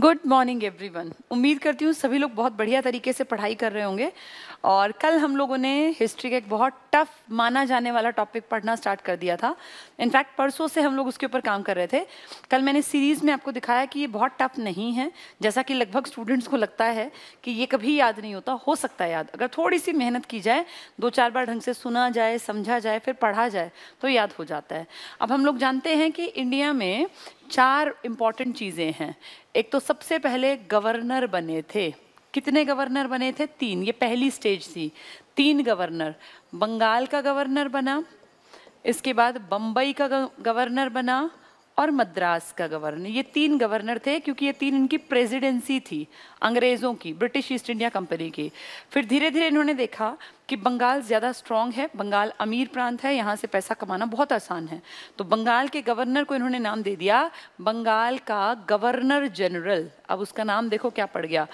good morning everyone उम्मीद करती हूँ सभी लोग बहुत बढ़िया तरीके से पढ़ाई कर रहे होंगे और कल हम लोगों ने हिस्ट्री का एक बहुत टफ माना जाने वाला टॉपिक पढ़ना स्टार्ट कर दिया था इनफैक्ट परसों से हम लोग उसके ऊपर काम कर रहे थे कल मैंने सीरीज़ में आपको दिखाया कि ये बहुत टफ नहीं है जैसा कि लगभग स्टूडेंट्स को लगता है कि ये कभी याद नहीं होता हो सकता है याद अगर थोड़ी सी मेहनत की जाए दो चार बार ढंग से सुना जाए समझा जाए फिर पढ़ा जाए तो याद हो जाता है अब हम लोग जानते हैं कि इंडिया में चार इम्पॉर्टेंट चीज़ें हैं एक तो सबसे पहले गवर्नर बने थे कितने गवर्नर बने थे तीन ये पहली स्टेज थी तीन गवर्नर बंगाल का गवर्नर बना इसके बाद बम्बई का गवर्नर बना और मद्रास का गवर्नर ये तीन गवर्नर थे क्योंकि ये तीन इनकी प्रेसिडेंसी थी अंग्रेज़ों की ब्रिटिश ईस्ट इंडिया कंपनी की फिर धीरे धीरे इन्होंने देखा कि बंगाल ज़्यादा स्ट्रांग है बंगाल अमीर प्रांत है यहाँ से पैसा कमाना बहुत आसान है तो बंगाल के गवर्नर को इन्होंने नाम दे दिया बंगाल का गवर्नर जनरल अब उसका नाम देखो क्या पड़ गया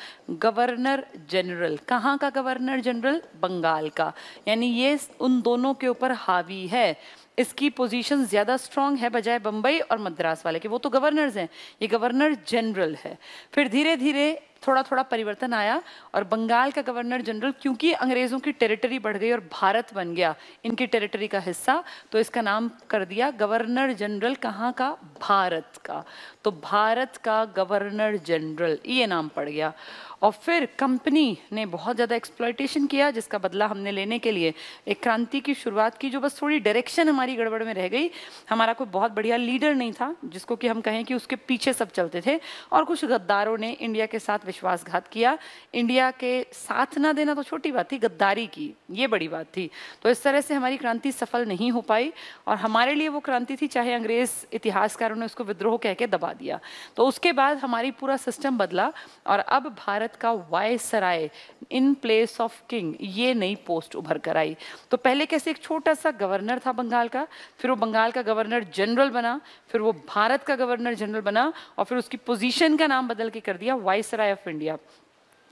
गवर्नर जनरल कहाँ का गवर्नर जनरल बंगाल का यानी ये उन दोनों के ऊपर हावी है इसकी पोजीशन ज़्यादा स्ट्रांग है बजाय बम्बई और मद्रास वाले के वो तो गवर्नर्स हैं ये गवर्नर जनरल है फिर धीरे धीरे थोड़ा थोड़ा परिवर्तन आया और बंगाल का गवर्नर जनरल क्योंकि अंग्रेज़ों की टेरिटरी बढ़ गई और भारत बन गया इनकी टेरिटरी का हिस्सा तो इसका नाम कर दिया गवर्नर जनरल कहाँ का भारत का तो भारत का गवर्नर जनरल ये नाम पड़ गया और फिर कंपनी ने बहुत ज़्यादा एक्सप्लॉयटेशन किया जिसका बदला हमने लेने के लिए एक क्रांति की शुरुआत की जो बस थोड़ी डायरेक्शन हमारी गड़बड़ में रह गई हमारा कोई बहुत बढ़िया लीडर नहीं था जिसको कि हम कहें कि उसके पीछे सब चलते थे और कुछ गद्दारों ने इंडिया के साथ विश्वासघात किया इंडिया के साथ ना देना तो छोटी बात थी गद्दारी की ये बड़ी बात थी तो इस तरह से हमारी क्रांति सफल नहीं हो पाई और हमारे लिए वो क्रांति थी चाहे अंग्रेज इतिहासकारों ने उसको विद्रोह कह के दबा दिया तो उसके बाद हमारी पूरा सिस्टम बदला और अब भारत का viceroy in place of king ये नई पोस्ट उभर कर आई तो पहले कैसे एक छोटा सा गवर्नर था बंगाल का फिर वो बंगाल का गवर्नर जनरल बना फिर वो भारत का गवर्नर जनरल बना और फिर उसकी पोजीशन का नाम बदल के कर दिया viceroy of of India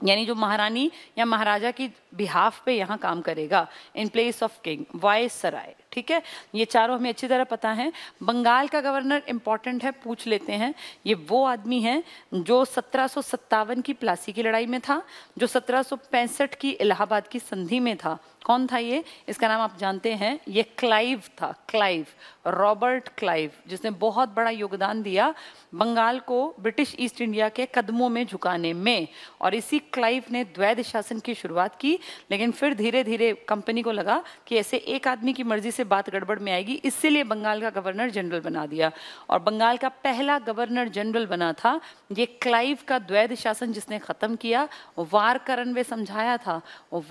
यानी जो महारानी या महाराजा की बिहाफ पे यहाँ काम करेगा in place of king viceroy ठीक है ये चारों हमें अच्छी तरह पता है बंगाल का गवर्नर इम्पॉर्टेंट है पूछ लेते हैं ये वो आदमी है जो सत्रह की प्लासी की लड़ाई में था जो सत्रह की इलाहाबाद की संधि में था कौन था ये इसका नाम आप जानते हैं ये क्लाइव था क्लाइव रॉबर्ट क्लाइव जिसने बहुत बड़ा योगदान दिया बंगाल को ब्रिटिश ईस्ट इंडिया के कदमों में झुकाने में और इसी क्लाइव ने द्वैध शासन की शुरुआत की लेकिन फिर धीरे धीरे कंपनी को लगा कि ऐसे एक आदमी की मर्जी से बात गड़बड़ में आएगी इसीलिए बंगाल का गवर्नर जनरल बना दिया और बंगाल का पहला गवर्नर जनरल बना था ये क्लाइव का द्वैध शासन जिसने ख़त्म किया वार करन वे समझाया था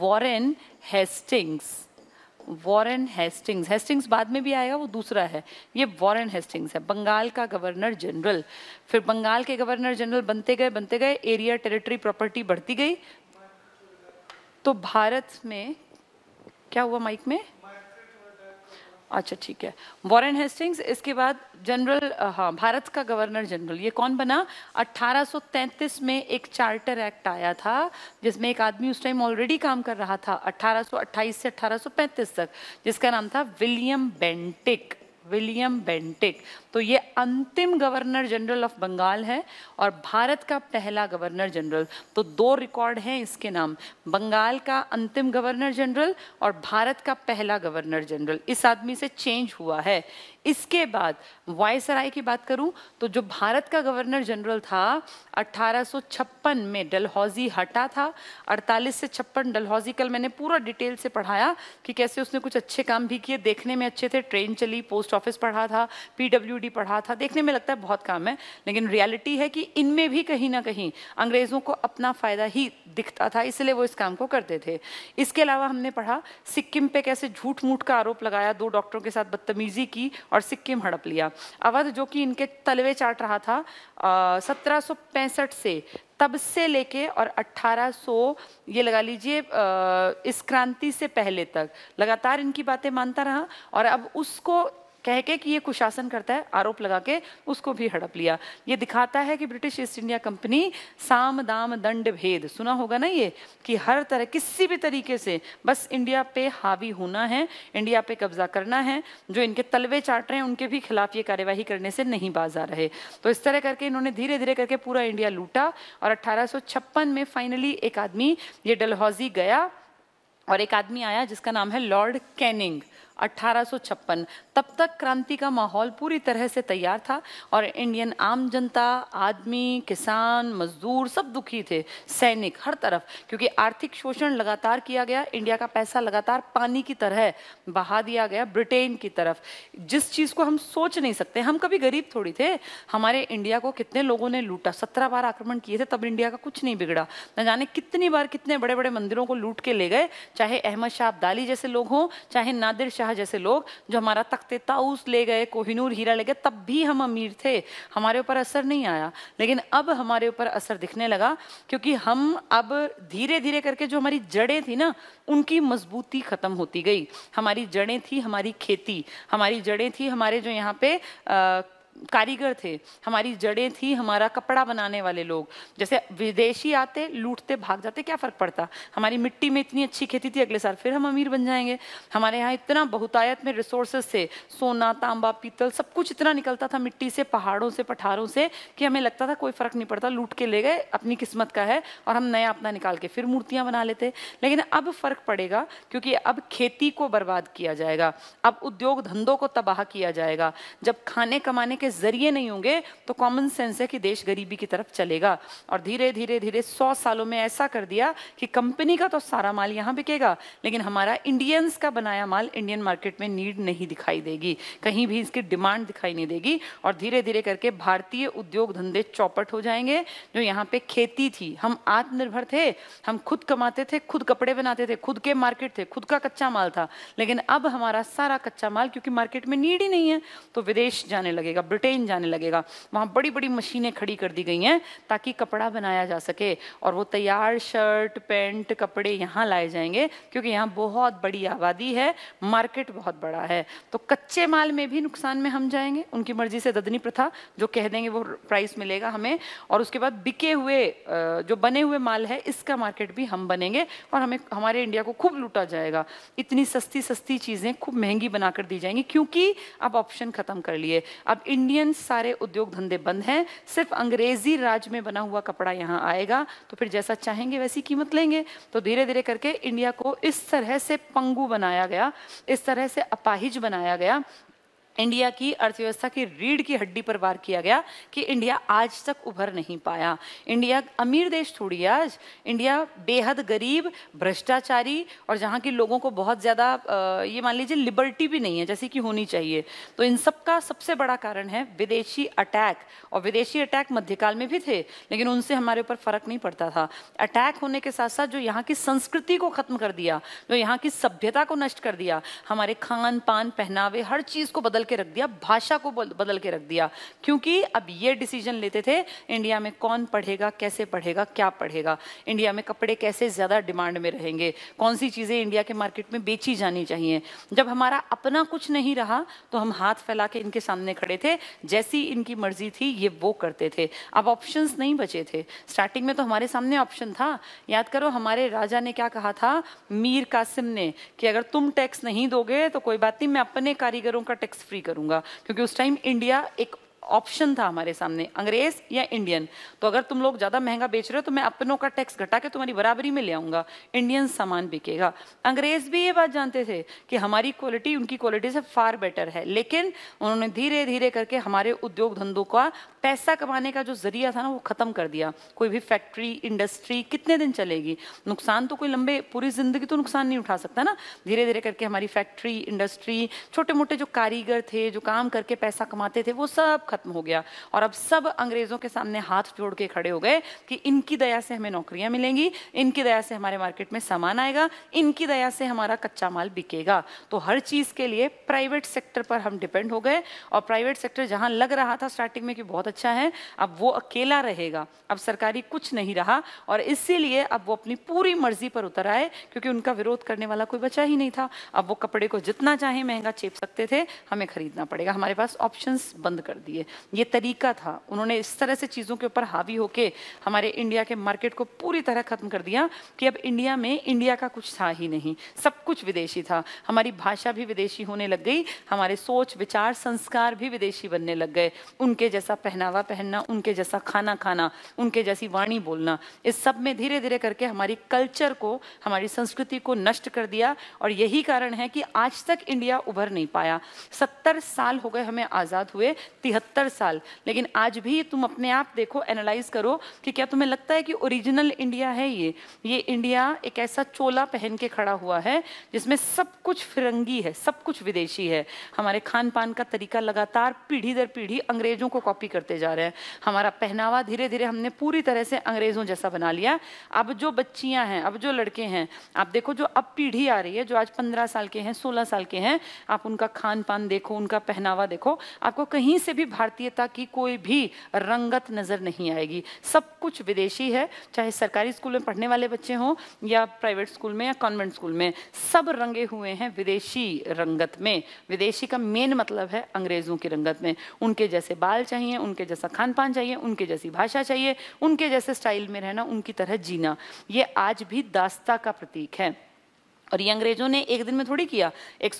Warren Hastings Warren Hastings Hastings बाद में भी आएगा वो दूसरा है ये वॉरेन हेस्टिंग्स है बंगाल का गवर्नर जनरल फिर बंगाल के गवर्नर जनरल बनते गए बनते गए एरिया टेरिटरी प्रॉपर्टी बढ़ती गई तो भारत में क्या हुआ माइक में अच्छा ठीक है वॉरेन हेस्टिंग्स इसके बाद जनरल हाँ भारत का गवर्नर जनरल ये कौन बना 1833 में एक चार्टर एक्ट आया था जिसमें एक आदमी उस टाइम ऑलरेडी काम कर रहा था 1828 से 1835 तक जिसका नाम था विलियम बेंटिक विलियम बेंटिक तो ये अंतिम गवर्नर जनरल ऑफ बंगाल है और भारत का पहला गवर्नर जनरल तो दो रिकॉर्ड हैं इसके नाम बंगाल का अंतिम गवर्नर जनरल और भारत का पहला गवर्नर जनरल इस आदमी से चेंज हुआ है इसके बाद वायसराय की बात करूं तो जो भारत का गवर्नर जनरल था 1856 में डलहौजी हटा था 48 से छप्पन डलहौजी कल मैंने पूरा डिटेल से पढ़ाया कि कैसे उसने कुछ अच्छे काम भी किए देखने में अच्छे थे ट्रेन चली पोस्ट ऑफिस पढ़ा था पीडब्ल्यू डी पढ़ा था देखने में लगता है बहुत काम है लेकिन रियलिटी है कि इनमें भी कहीं ना कहीं अंग्रेज़ों को अपना फ़ायदा ही दिखता था इसलिए वो इस काम को करते थे इसके अलावा हमने पढ़ा सिक्किम पे कैसे झूठ मूठ का आरोप लगाया दो डॉक्टरों के साथ बदतमीज़ी की और सिक्किम हड़प लिया अवध जो कि इनके तलवे चाट रहा था सत्रह से तब से लेके और 1800 ये लगा लीजिए इस क्रांति से पहले तक लगातार इनकी बातें मानता रहा और अब उसको कह के कि ये कुशासन करता है आरोप लगा के उसको भी हड़प लिया ये दिखाता है कि ब्रिटिश ईस्ट इंडिया कंपनी साम दाम दंड भेद सुना होगा ना ये कि हर तरह किसी भी तरीके से बस इंडिया पे हावी होना है इंडिया पे कब्जा करना है जो इनके तलवे चाट रहे हैं उनके भी खिलाफ ये कार्यवाही करने से नहीं बाज आ रहे तो इस तरह करके इन्होंने धीरे धीरे करके पूरा इंडिया लूटा और अट्ठारह में फाइनली एक आदमी ये डलहौजी गया और एक आदमी आया जिसका नाम है लॉर्ड कैनिंग 1856 तब तक क्रांति का माहौल पूरी तरह से तैयार था और इंडियन आम जनता आदमी किसान मजदूर सब दुखी थे सैनिक हर तरफ क्योंकि आर्थिक शोषण लगातार किया गया इंडिया का पैसा लगातार पानी की तरह बहा दिया गया ब्रिटेन की तरफ जिस चीज़ को हम सोच नहीं सकते हम कभी गरीब थोड़ी थे हमारे इंडिया को कितने लोगों ने लूटा सत्रह बार आक्रमण किए थे तब इंडिया का कुछ नहीं बिगड़ा न जाने कितनी बार कितने बड़े बड़े मंदिरों को लूट के ले गए चाहे अहमद शाह अब्दाली जैसे लोग हों चाहे नादिर शाह शाह जैसे लोग जो हमारा तख्ते ताउस ले गए कोहिनूर हीरा ले गए तब भी हम अमीर थे हमारे ऊपर असर नहीं आया लेकिन अब हमारे ऊपर असर दिखने लगा क्योंकि हम अब धीरे धीरे करके जो हमारी जड़ें थी ना उनकी मजबूती खत्म होती गई हमारी जड़ें थी हमारी खेती हमारी जड़ें थी हमारे जो यहाँ पे आ, कारीगर थे हमारी जड़ें थी हमारा कपड़ा बनाने वाले लोग जैसे विदेशी आते लूटते भाग जाते क्या फ़र्क पड़ता हमारी मिट्टी में इतनी अच्छी खेती थी अगले साल फिर हम अमीर बन जाएंगे हमारे यहाँ इतना बहुतायत में रिसोर्सेज थे सोना तांबा पीतल सब कुछ इतना निकलता था मिट्टी से पहाड़ों से पठारों से कि हमें लगता था कोई फ़र्क नहीं पड़ता लूट के ले गए अपनी किस्मत का है और हम नया अपना निकाल के फिर मूर्तियाँ बना लेते लेकिन अब फ़र्क पड़ेगा क्योंकि अब खेती को बर्बाद किया जाएगा अब उद्योग धंधों को तबाह किया जाएगा जब खाने कमाने के जरिए नहीं होंगे तो कॉमन सेंस है कि देश गरीबी की तरफ चलेगा और धीरे धीरे धीरे सौ सालों में ऐसा कर दिया कि कंपनी का तो सारा माल यहाँ बिकेगा लेकिन हमारा इंडियंस का बनाया माल इंडियन मार्केट में नीड नहीं दिखाई देगी कहीं भी इसकी डिमांड दिखाई नहीं देगी और धीरे धीरे करके भारतीय उद्योग धंधे चौपट हो जाएंगे जो यहाँ पे खेती थी हम आत्मनिर्भर थे हम खुद कमाते थे खुद कपड़े बनाते थे खुद के मार्केट थे खुद का कच्चा माल था लेकिन अब हमारा सारा कच्चा माल क्योंकि मार्केट में नीड ही नहीं है तो विदेश जाने लगेगा ब्रिटेन जाने लगेगा वहाँ बड़ी बड़ी मशीनें खड़ी कर दी गई हैं ताकि कपड़ा बनाया जा सके और वो तैयार शर्ट पेंट कपड़े यहाँ लाए जाएंगे क्योंकि यहाँ बहुत बड़ी आबादी है मार्केट बहुत बड़ा है तो कच्चे माल में भी नुकसान में हम जाएंगे उनकी मर्जी से ददनी प्रथा जो कह देंगे वो प्राइस मिलेगा हमें और उसके बाद बिके हुए जो बने हुए माल है इसका मार्केट भी हम बनेंगे और हमें हमारे इंडिया को खूब लूटा जाएगा इतनी सस्ती सस्ती चीज़ें खूब महंगी बनाकर दी जाएंगी क्योंकि अब ऑप्शन ख़त्म कर लिए अब इंडिया इंडियन सारे उद्योग धंधे बंद हैं सिर्फ अंग्रेजी राज्य में बना हुआ कपड़ा यहाँ आएगा तो फिर जैसा चाहेंगे वैसी कीमत लेंगे तो धीरे धीरे करके इंडिया को इस तरह से पंगू बनाया गया इस तरह से अपाहिज बनाया गया इंडिया की अर्थव्यवस्था की रीढ़ की हड्डी पर वार किया गया कि इंडिया आज तक उभर नहीं पाया इंडिया अमीर देश थोड़ी आज इंडिया बेहद गरीब भ्रष्टाचारी और जहाँ के लोगों को बहुत ज़्यादा ये मान लीजिए लिबर्टी भी नहीं है जैसी कि होनी चाहिए तो इन सब का सबसे बड़ा कारण है विदेशी अटैक और विदेशी अटैक मध्यकाल में भी थे लेकिन उनसे हमारे ऊपर फ़र्क नहीं पड़ता था अटैक होने के साथ साथ जो यहाँ की संस्कृति को ख़त्म कर दिया जो यहाँ की सभ्यता को नष्ट कर दिया हमारे खान पान पहनावे हर चीज़ को बदल बदल के रख दिया भाषा को बदल के रख दिया क्योंकि अब ये डिसीजन लेते थे इंडिया में कौन पढ़ेगा कैसे पढ़ेगा क्या पढ़ेगा इंडिया में कपड़े कैसे ज़्यादा डिमांड में रहेंगे कौन सी चीज़ें इंडिया के मार्केट में बेची जानी चाहिए जब हमारा अपना कुछ नहीं रहा तो हम हाथ फैला के इनके सामने खड़े थे जैसी इनकी मर्जी थी ये वो करते थे अब ऑप्शन नहीं बचे थे स्टार्टिंग में तो हमारे सामने ऑप्शन था याद करो हमारे राजा ने क्या कहा था मीर कासिम ने कि अगर तुम टैक्स नहीं दोगे तो कोई बात नहीं मैं अपने कारीगरों का टैक्स फ्री करूंगा क्योंकि उस टाइम इंडिया एक ऑप्शन था हमारे सामने अंग्रेज या इंडियन तो अगर तुम लोग ज़्यादा महंगा बेच रहे हो तो मैं अपनों का टैक्स घटा के तुम्हारी बराबरी में ले आऊंगा इंडियन सामान बिकेगा अंग्रेज भी ये बात जानते थे कि हमारी क्वालिटी उनकी क्वालिटी से फार बेटर है लेकिन उन्होंने धीरे धीरे करके हमारे उद्योग धंधों का पैसा कमाने का जो जरिया था ना वो ख़त्म कर दिया कोई भी फैक्ट्री इंडस्ट्री कितने दिन चलेगी नुकसान तो कोई लंबे पूरी ज़िंदगी तो नुकसान नहीं उठा सकता ना धीरे धीरे करके हमारी फैक्ट्री इंडस्ट्री छोटे मोटे जो कारीगर थे जो काम करके पैसा कमाते थे वो सब खत्म खत्म हो गया और अब सब अंग्रेजों के सामने हाथ जोड़ के खड़े हो गए कि इनकी दया से हमें नौकरियां मिलेंगी इनकी दया से हमारे मार्केट में सामान आएगा इनकी दया से हमारा कच्चा माल बिकेगा तो हर चीज के लिए प्राइवेट सेक्टर पर हम डिपेंड हो गए और प्राइवेट सेक्टर जहां लग रहा था स्टार्टिंग में कि बहुत अच्छा है अब वो अकेला रहेगा अब सरकारी कुछ नहीं रहा और इसीलिए अब वो अपनी पूरी मर्जी पर उतर आए क्योंकि उनका विरोध करने वाला कोई बचा ही नहीं था अब वो कपड़े को जितना चाहे महंगा चेप सकते थे हमें खरीदना पड़ेगा हमारे पास ऑप्शंस बंद कर दिए लिए ये तरीका था उन्होंने इस तरह से चीज़ों के ऊपर हावी होके हमारे इंडिया के मार्केट को पूरी तरह ख़त्म कर दिया कि अब इंडिया में इंडिया का कुछ था ही नहीं सब कुछ विदेशी था हमारी भाषा भी विदेशी होने लग गई हमारे सोच विचार संस्कार भी विदेशी बनने लग गए उनके जैसा पहनावा पहनना उनके जैसा खाना खाना उनके जैसी वाणी बोलना इस सब में धीरे धीरे करके हमारी कल्चर को हमारी संस्कृति को नष्ट कर दिया और यही कारण है कि आज तक इंडिया उभर नहीं पाया सत्तर साल हो गए हमें आज़ाद हुए तिहत्तर सत्तर साल लेकिन आज भी तुम अपने आप देखो एनालाइज करो कि क्या तुम्हें लगता है कि ओरिजिनल इंडिया है ये ये इंडिया एक ऐसा चोला पहन के खड़ा हुआ है जिसमें सब कुछ फिरंगी है सब कुछ विदेशी है हमारे खान पान का तरीका लगातार पीढ़ी दर पीढ़ी अंग्रेजों को कॉपी करते जा रहे हैं हमारा पहनावा धीरे धीरे हमने पूरी तरह से अंग्रेजों जैसा बना लिया अब जो बच्चियां हैं अब जो लड़के हैं आप देखो जो अब पीढ़ी आ रही है जो आज पंद्रह साल के हैं सोलह साल के हैं आप उनका खान पान देखो उनका पहनावा देखो आपको कहीं से भी भारतीयता की कोई भी रंगत नज़र नहीं आएगी सब कुछ विदेशी है चाहे सरकारी स्कूल में पढ़ने वाले बच्चे हों या प्राइवेट स्कूल में या कॉन्वेंट स्कूल में सब रंगे हुए हैं विदेशी रंगत में विदेशी का मेन मतलब है अंग्रेज़ों की रंगत में उनके जैसे बाल चाहिए उनके जैसा खान पान चाहिए उनके जैसी भाषा चाहिए उनके जैसे स्टाइल में रहना उनकी तरह जीना ये आज भी दास्ता का प्रतीक है और ये अंग्रेजों ने एक दिन में थोड़ी किया एक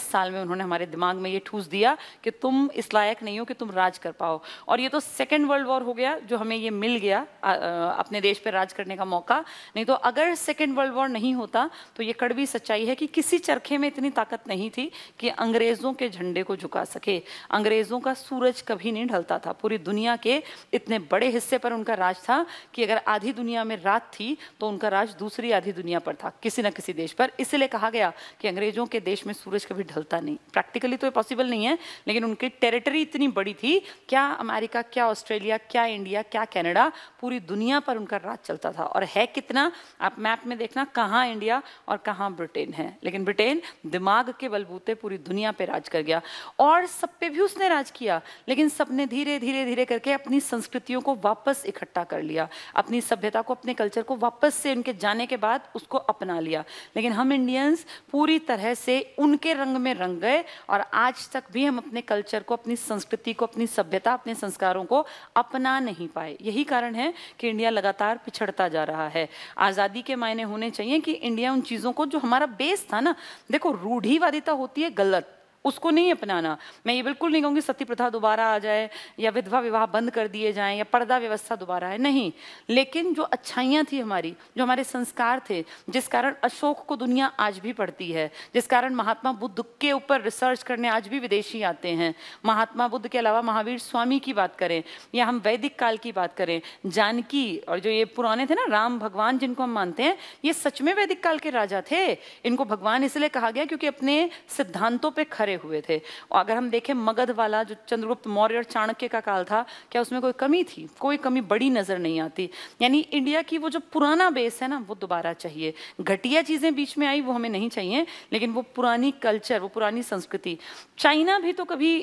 साल में उन्होंने हमारे दिमाग में ये ठूस दिया कि तुम इस लायक नहीं हो कि तुम राज कर पाओ और ये तो सेकेंड वर्ल्ड वॉर हो गया जो हमें ये मिल गया आ, अपने देश पर राज करने का मौका नहीं तो अगर सेकेंड वर्ल्ड वॉर नहीं होता तो ये कड़वी सच्चाई है कि किसी चरखे में इतनी ताकत नहीं थी कि अंग्रेज़ों के झंडे को झुका सके अंग्रेज़ों का सूरज कभी नहीं ढलता था पूरी दुनिया के इतने बड़े हिस्से पर उनका राज था कि अगर आधी दुनिया में रात थी तो उनका राज दूसरी आधी दुनिया पर था किसी न किसी देश पर इसलिए कहा गया कि अंग्रेजों के देश में सूरज कभी ढलता नहीं प्रैक्टिकली तो ये पॉसिबल नहीं है लेकिन उनकी टेरिटरी इतनी बड़ी थी क्या अमेरिका क्या ऑस्ट्रेलिया क्या इंडिया क्या कैनेडा पूरी दुनिया पर उनका राज चलता था और है कितना आप मैप में देखना कहाँ इंडिया और कहाँ ब्रिटेन है लेकिन ब्रिटेन दिमाग के बलबूते पूरी दुनिया पर राज कर गया और सब पे भी उसने राज किया लेकिन सबने धीरे धीरे धीरे करके अपनी संस्कृतियों को वापस इकट्ठा कर लिया अपनी सभ्यता को अपने कल्चर को वापस से उनके जाने के बाद उसको अपना लिया लेकिन हम हम इंडियंस पूरी तरह से उनके रंग में रंग गए और आज तक भी हम अपने कल्चर को अपनी संस्कृति को अपनी सभ्यता अपने संस्कारों को अपना नहीं पाए यही कारण है कि इंडिया लगातार पिछड़ता जा रहा है आज़ादी के मायने होने चाहिए कि इंडिया उन चीज़ों को जो हमारा बेस था ना देखो रूढ़ीवादिता होती है गलत उसको नहीं अपनाना मैं ये बिल्कुल नहीं कहूँगी सती प्रथा दोबारा आ जाए या विधवा विवाह बंद कर दिए जाएं या पर्दा व्यवस्था दोबारा है नहीं लेकिन जो अच्छाइयां थी हमारी जो हमारे संस्कार थे जिस कारण अशोक को दुनिया आज भी पढ़ती है जिस कारण महात्मा बुद्ध के ऊपर रिसर्च करने आज भी विदेशी आते हैं महात्मा बुद्ध के अलावा महावीर स्वामी की बात करें या हम वैदिक काल की बात करें जानकी और जो ये पुराने थे ना राम भगवान जिनको हम मानते हैं ये सच में वैदिक काल के राजा थे इनको भगवान इसलिए कहा गया क्योंकि अपने सिद्धांतों पर खड़े भरे हुए थे और अगर हम देखें मगध वाला जो चंद्रगुप्त मौर्य और चाणक्य का काल था क्या उसमें कोई कमी थी कोई कमी बड़ी नज़र नहीं आती यानी इंडिया की वो जो पुराना बेस है ना वो दोबारा चाहिए घटिया चीज़ें बीच में आई वो हमें नहीं चाहिए लेकिन वो पुरानी कल्चर वो पुरानी संस्कृति चाइना भी तो कभी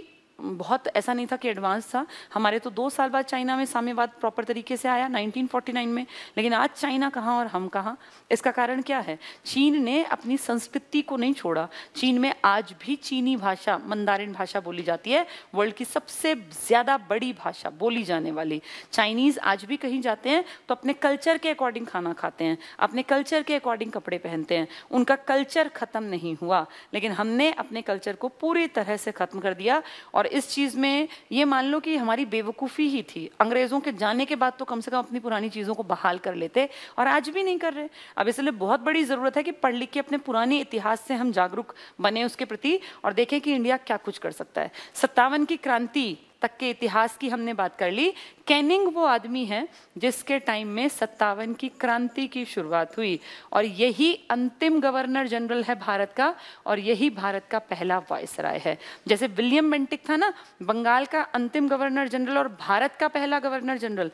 बहुत ऐसा नहीं था कि एडवांस था हमारे तो दो साल बाद चाइना में साम्यवाद प्रॉपर तरीके से आया 1949 में लेकिन आज चाइना कहाँ और हम कहाँ इसका कारण क्या है चीन ने अपनी संस्कृति को नहीं छोड़ा चीन में आज भी चीनी भाषा मंदारिन भाषा बोली जाती है वर्ल्ड की सबसे ज़्यादा बड़ी भाषा बोली जाने वाली चाइनीज़ आज भी कहीं जाते हैं तो अपने कल्चर के अकॉर्डिंग खाना खाते हैं अपने कल्चर के अकॉर्डिंग कपड़े पहनते हैं उनका कल्चर ख़त्म नहीं हुआ लेकिन हमने अपने कल्चर को पूरी तरह से ख़त्म कर दिया और इस चीज़ में ये मान लो कि हमारी बेवकूफ़ी ही थी अंग्रेज़ों के जाने के बाद तो कम से कम अपनी पुरानी चीज़ों को बहाल कर लेते और आज भी नहीं कर रहे अब इसलिए बहुत बड़ी ज़रूरत है कि पढ़ लिख के अपने पुराने इतिहास से हम जागरूक बने उसके प्रति और देखें कि इंडिया क्या कुछ कर सकता है सत्तावन की क्रांति तक के इतिहास की हमने बात कर ली कैनिंग वो आदमी है जिसके टाइम में सत्तावन की क्रांति की शुरुआत हुई और यही अंतिम गवर्नर जनरल है भारत का और यही भारत का पहला राय है जैसे विलियम बेंटिक था ना बंगाल का अंतिम गवर्नर जनरल और भारत का पहला गवर्नर जनरल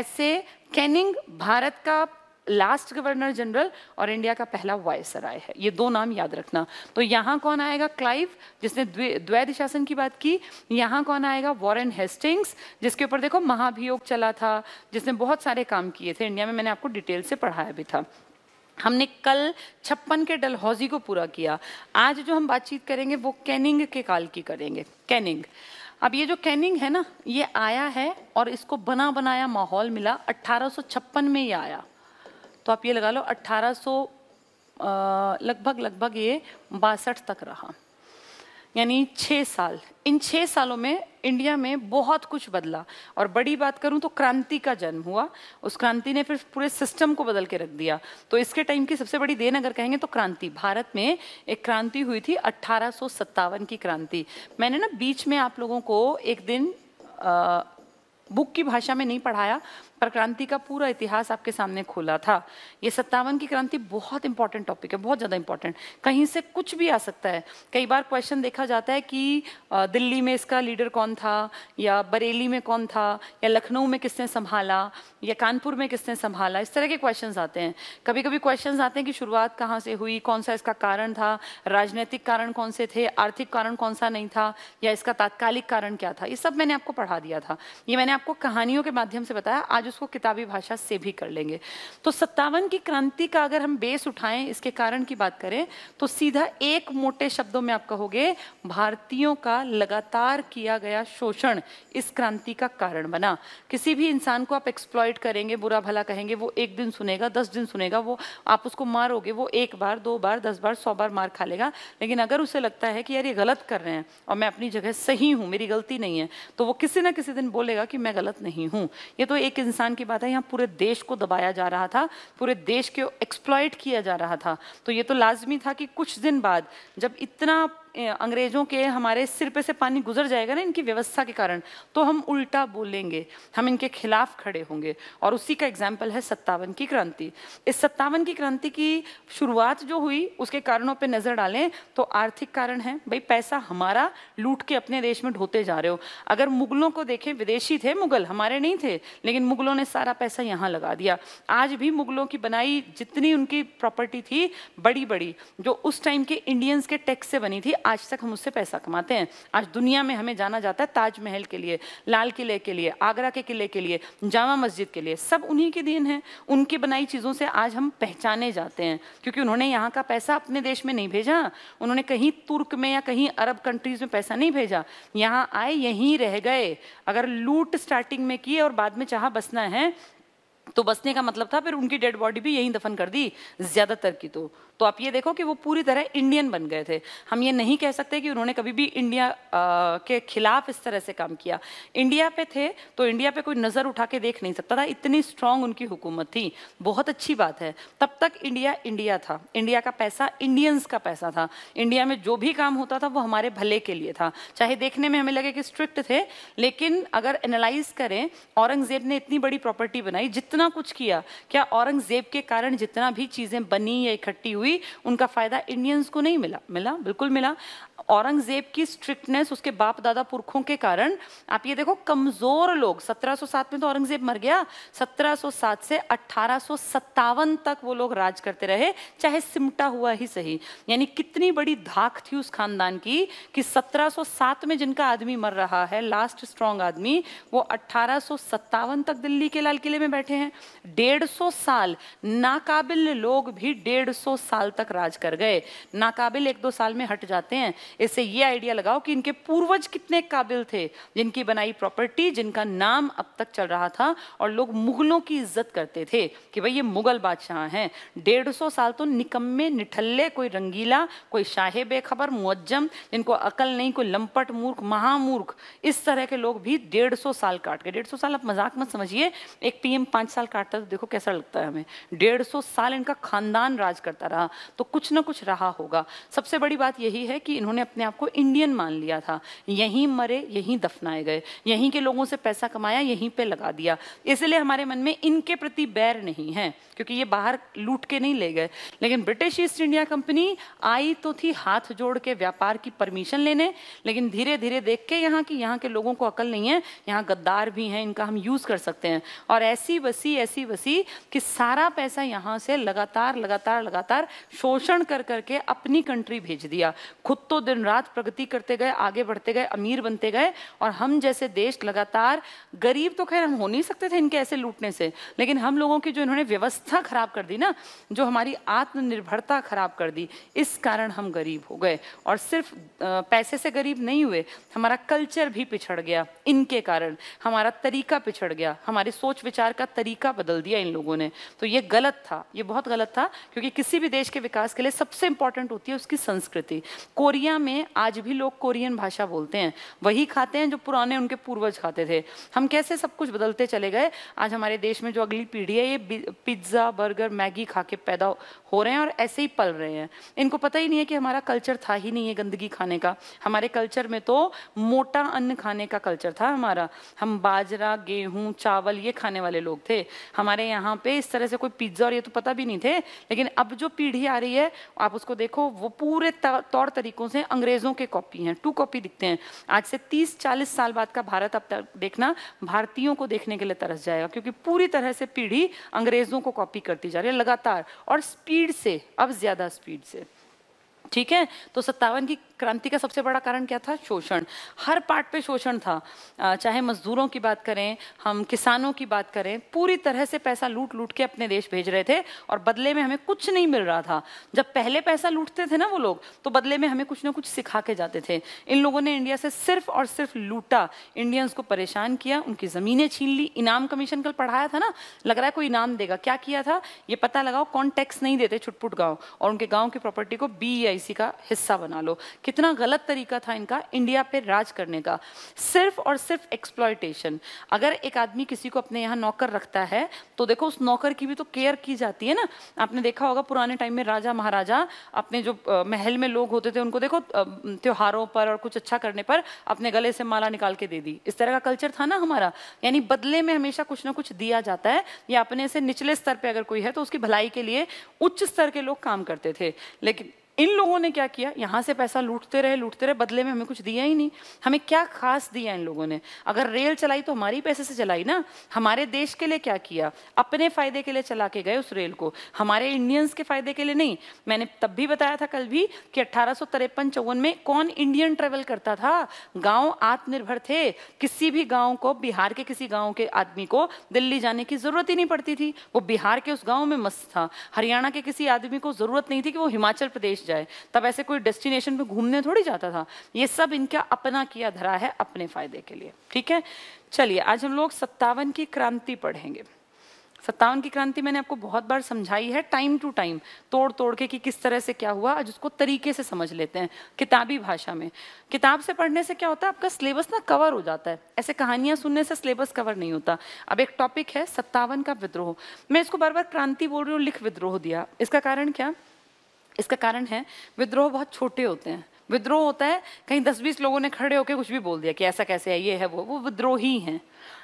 ऐसे कैनिंग भारत का लास्ट गवर्नर जनरल और इंडिया का पहला वायसराय है ये दो नाम याद रखना तो यहाँ कौन आएगा क्लाइव जिसने द्वैध शासन की बात की यहाँ कौन आएगा वॉरेन हेस्टिंग्स जिसके ऊपर देखो महाभियोग चला था जिसने बहुत सारे काम किए थे इंडिया में मैंने आपको डिटेल से पढ़ाया भी था हमने कल छप्पन के डलहौजी को पूरा किया आज जो हम बातचीत करेंगे वो कैनिंग के काल की करेंगे कैनिंग अब ये जो कैनिंग है ना ये आया है और इसको बना बनाया माहौल मिला 1856 में ये आया तो आप ये लगा लो 1800 लगभग लगभग ये बासठ तक रहा यानी छः साल इन छः सालों में इंडिया में बहुत कुछ बदला और बड़ी बात करूं तो क्रांति का जन्म हुआ उस क्रांति ने फिर पूरे सिस्टम को बदल के रख दिया तो इसके टाइम की सबसे बड़ी देन अगर कहेंगे तो क्रांति भारत में एक क्रांति हुई थी अट्ठारह की क्रांति मैंने ना बीच में आप लोगों को एक दिन आ, बुक की भाषा में नहीं पढ़ाया पर क्रांति का पूरा इतिहास आपके सामने खुला था ये सत्तावन की क्रांति बहुत इंपॉर्टेंट टॉपिक है बहुत ज़्यादा इंपॉर्टेंट कहीं से कुछ भी आ सकता है कई बार क्वेश्चन देखा जाता है कि दिल्ली में इसका लीडर कौन था या बरेली में कौन था या लखनऊ में किसने संभाला या कानपुर में किसने संभाला इस तरह के क्वेश्चन आते हैं कभी कभी क्वेश्चन आते हैं कि शुरुआत कहाँ से हुई कौन सा इसका कारण था राजनीतिक कारण कौन से थे आर्थिक कारण कौन सा नहीं था या इसका तात्कालिक कारण क्या था ये सब मैंने आपको पढ़ा दिया था ये मैंने आपको कहानियों के माध्यम से बताया आज उसको किताबी भाषा से भी कर लेंगे तो सत्तावन की क्रांति का अगर हम बेस उठाएं इसके कारण की बात करें तो सीधा एक मोटे शब्दों में आप कहोगे भारतीयों का लगातार किया गया शोषण इस क्रांति का कारण बना किसी भी इंसान को आप एक्सप्लॉयट करेंगे बुरा भला कहेंगे वो एक दिन सुनेगा दस दिन सुनेगा वो आप उसको मारोगे वो एक बार दो बार दस बार सौ बार मार खा लेगा लेकिन अगर उसे लगता है कि यार ये गलत कर रहे हैं और मैं अपनी जगह सही हूं मेरी गलती नहीं है तो वो किसी ना किसी दिन बोलेगा कि मैं गलत नहीं हूं ये तो एक इंसान पाकिस्तान की बात है यहाँ पूरे देश को दबाया जा रहा था पूरे देश को एक्सप्लॉयट किया जा रहा था तो ये तो लाजमी था कि कुछ दिन बाद जब इतना अंग्रेजों के हमारे सिर पे से पानी गुजर जाएगा ना इनकी व्यवस्था के कारण तो हम उल्टा बोलेंगे हम इनके खिलाफ खड़े होंगे और उसी का एग्जाम्पल है सत्तावन की क्रांति इस सत्तावन की क्रांति की शुरुआत जो हुई उसके कारणों पर नजर डालें तो आर्थिक कारण है भाई पैसा हमारा लूट के अपने देश में ढोते जा रहे हो अगर मुगलों को देखें विदेशी थे मुगल हमारे नहीं थे लेकिन मुगलों ने सारा पैसा यहाँ लगा दिया आज भी मुगलों की बनाई जितनी उनकी प्रॉपर्टी थी बड़ी बड़ी जो उस टाइम के इंडियंस के टैक्स से बनी थी आज तक हम उससे पैसा कमाते हैं आज दुनिया में हमें जाना जाता है ताजमहल के लिए लाल किले के लिए आगरा के किले के लिए जामा मस्जिद के लिए सब उन्हीं के दिन हैं उनकी बनाई चीज़ों से आज हम पहचाने जाते हैं क्योंकि उन्होंने यहाँ का पैसा अपने देश में नहीं भेजा उन्होंने कहीं तुर्क में या कहीं अरब कंट्रीज़ में पैसा नहीं भेजा यहाँ आए यहीं रह गए अगर लूट स्टार्टिंग में किए और बाद में चाह बसना है तो बसने का मतलब था फिर उनकी डेड बॉडी भी यहीं दफन कर दी ज़्यादातर की तो तो आप ये देखो कि वो पूरी तरह इंडियन बन गए थे हम ये नहीं कह सकते कि उन्होंने कभी भी इंडिया आ, के खिलाफ इस तरह से काम किया इंडिया पे थे तो इंडिया पे कोई नज़र उठा के देख नहीं सकता था इतनी स्ट्रांग उनकी हुकूमत थी बहुत अच्छी बात है तब तक इंडिया इंडिया था इंडिया का पैसा इंडियंस का पैसा था इंडिया में जो भी काम होता था वो हमारे भले के लिए था चाहे देखने में हमें लगे कि स्ट्रिक्ट थे लेकिन अगर एनालाइज करें औरंगजेब ने इतनी बड़ी प्रॉपर्टी बनाई जितना इतना कुछ किया क्या औरंगजेब के कारण जितना भी चीजें बनी या इकट्ठी हुई उनका फायदा इंडियंस को नहीं मिला मिला बिल्कुल मिला औरंगजेब की स्ट्रिक्टनेस उसके बाप दादा पुरखों के कारण आप ये देखो कमजोर लोग 1707 में तो औरंगजेब मर गया 1707 से अठारह तक वो लोग राज करते रहे चाहे सिमटा हुआ ही सही यानी कितनी बड़ी धाक थी उस खानदान की कि 1707 में जिनका आदमी मर रहा है लास्ट स्ट्रॉन्ग आदमी वो अट्ठारह तक दिल्ली के लाल किले में बैठे हैं डेढ़ साल नाकाबिल लोग भी डेढ़ साल तक राज कर गए नाकाबिल एक दो साल में हट जाते हैं इससे ये आइडिया लगाओ कि इनके पूर्वज कितने काबिल थे जिनकी बनाई प्रॉपर्टी जिनका नाम अब तक चल रहा था और लोग मुगलों की इज्जत करते थे कि भाई ये मुगल बादशाह हैं डेढ़ सौ साल तो निकम्मे निठल्ले कोई रंगीला कोई शाहे बेखबर मुअज्जम जिनको अकल नहीं कोई लंपट मूर्ख महामूर्ख इस तरह के लोग भी डेढ़ सौ साल काट गए डेढ़ सौ साल आप मजाक मत समझिए एक पीएम पाँच साल काटता तो देखो कैसा लगता है हमें डेढ़ सौ साल इनका खानदान राज करता रहा तो कुछ ना कुछ रहा होगा सबसे बड़ी बात यही है कि इन्होंने उन्होंने अपने आप को इंडियन मान लिया था यहीं मरे यहीं दफनाए गए यहीं के लोगों से पैसा कमाया यहीं पे लगा दिया इसलिए हमारे मन में इनके प्रति बैर नहीं है क्योंकि ये बाहर लूट के नहीं ले गए लेकिन ब्रिटिश ईस्ट इंडिया कंपनी आई तो थी हाथ जोड़ के व्यापार की परमिशन लेने लेकिन धीरे धीरे देख के यहाँ की यहाँ के लोगों को अकल नहीं है यहाँ गद्दार भी हैं इनका हम यूज़ कर सकते हैं और ऐसी वसी ऐसी वसी कि सारा पैसा यहाँ से लगातार लगातार लगातार शोषण कर करके अपनी कंट्री भेज दिया खुद तो दिन रात प्रगति करते गए आगे बढ़ते गए अमीर बनते गए और हम जैसे देश लगातार गरीब तो खैर हम हो नहीं सकते थे इनके ऐसे लूटने से लेकिन हम लोगों की जो इन्होंने व्यवस्था खराब कर दी ना जो हमारी आत्मनिर्भरता खराब कर दी इस कारण हम गरीब हो गए और सिर्फ पैसे से गरीब नहीं हुए हमारा कल्चर भी पिछड़ गया इनके कारण हमारा तरीका पिछड़ गया हमारे सोच विचार का तरीका बदल दिया इन लोगों ने तो ये गलत था ये बहुत गलत था क्योंकि किसी भी देश के विकास के लिए सबसे इंपॉर्टेंट होती है उसकी संस्कृति कोरिया में आज भी लोग कोरियन भाषा बोलते हैं वही खाते हैं जो पुराने उनके पूर्वज खाते थे हम कैसे सब कुछ बदलते चले गए आज हमारे देश में जो अगली पीढ़ी है ये पिज्ज़ा बर्गर मैगी खा के पैदा हो रहे हैं और ऐसे ही पल रहे हैं इनको पता ही नहीं है कि हमारा कल्चर था ही नहीं है गंदगी खाने का हमारे कल्चर में तो मोटा अन्न खाने का कल्चर था हमारा हम बाजरा गेहूँ चावल ये खाने वाले लोग थे हमारे यहाँ पे इस तरह से कोई पिज्ज़ा और ये तो पता भी नहीं थे लेकिन अब जो पीढ़ी आ रही है आप उसको देखो वो पूरे तौर तरीकों से हैं अंग्रेजों के कॉपी हैं टू कॉपी दिखते हैं आज से 30-40 साल बाद का भारत अब तक देखना भारतीयों को देखने के लिए तरस जाएगा क्योंकि पूरी तरह से पीढ़ी अंग्रेजों को कॉपी करती जा रही है लगातार और स्पीड से अब ज्यादा स्पीड से ठीक है तो सत्तावन की क्रांति का सबसे बड़ा कारण क्या था शोषण हर पार्ट पे शोषण था चाहे मजदूरों की बात करें हम किसानों की बात करें पूरी तरह से पैसा लूट लूट के अपने देश भेज रहे थे और बदले में हमें कुछ नहीं मिल रहा था जब पहले पैसा लूटते थे ना वो लोग तो बदले में हमें कुछ ना कुछ सिखा के जाते थे इन लोगों ने इंडिया से सिर्फ और सिर्फ लूटा इंडियंस को परेशान किया उनकी ज़मीनें छीन ली इनाम कमीशन कल पढ़ाया था ना लग रहा है कोई इनाम देगा क्या किया था ये पता लगाओ कौन टैक्स नहीं देते छुटपुट गाँव और उनके गाँव की प्रॉपर्टी को बीईआईसी e का हिस्सा बना लो कितना गलत तरीका था इनका इंडिया पे राज करने का सिर्फ और सिर्फ एक्सप्लॉयटेशन अगर एक आदमी किसी को अपने यहाँ नौकर रखता है तो देखो उस नौकर की भी तो केयर की जाती है ना आपने देखा होगा पुराने टाइम में राजा महाराजा अपने जो महल में लोग होते थे उनको देखो त्योहारों पर और कुछ अच्छा करने पर अपने गले से माला निकाल के दे दी इस तरह का कल्चर था ना हमारा यानी बदले में हमेशा कुछ ना कुछ दिया जाता है या अपने से निचले स्तर पर अगर कोई है तो उसकी भलाई के लिए उच्च स्तर के लोग काम करते थे लेकिन इन लोगों ने क्या किया यहाँ से पैसा लूटते रहे लूटते रहे बदले में हमें कुछ दिया ही नहीं हमें क्या खास दिया इन लोगों ने अगर रेल चलाई तो हमारे पैसे से चलाई ना हमारे देश के लिए क्या किया अपने फायदे के लिए चला के गए उस रेल को हमारे इंडियंस के फायदे के लिए नहीं मैंने तब भी बताया था कल भी कि अट्ठारह सौ चौवन में कौन इंडियन ट्रेवल करता था गाँव आत्मनिर्भर थे किसी भी गाँव को बिहार के किसी गाँव के आदमी को दिल्ली जाने की जरूरत ही नहीं पड़ती थी वो बिहार के उस गाँव में मस्त था हरियाणा के किसी आदमी को जरूरत नहीं थी कि वो हिमाचल प्रदेश जाए तब ऐसे कोई डेस्टिनेशन पे घूमने थोड़ी जाता था ये सब इनका अपना किया धरा है अपने फायदे के लिए ठीक है चलिए आज हम लोग सत्तावन की क्रांति पढ़ेंगे सत्तावन की क्रांति मैंने आपको बहुत बार समझाई है टाइम टू टाइम तोड़ तोड़ के कि किस तरह से क्या हुआ आज उसको तरीके से समझ लेते हैं किताबी भाषा में किताब से पढ़ने से क्या होता है आपका सिलेबस ना कवर हो जाता है ऐसे कहानियां सुनने से सिलेबस कवर नहीं होता अब एक टॉपिक है सत्तावन का विद्रोह मैं इसको बार बार क्रांति बोल रही हूँ लिख विद्रोह दिया इसका कारण क्या इसका कारण है विद्रोह बहुत छोटे होते हैं विद्रोह होता है कहीं दस बीस लोगों ने खड़े होकर कुछ भी बोल दिया कि ऐसा कैसे है ये है वो वो विद्रोही हैं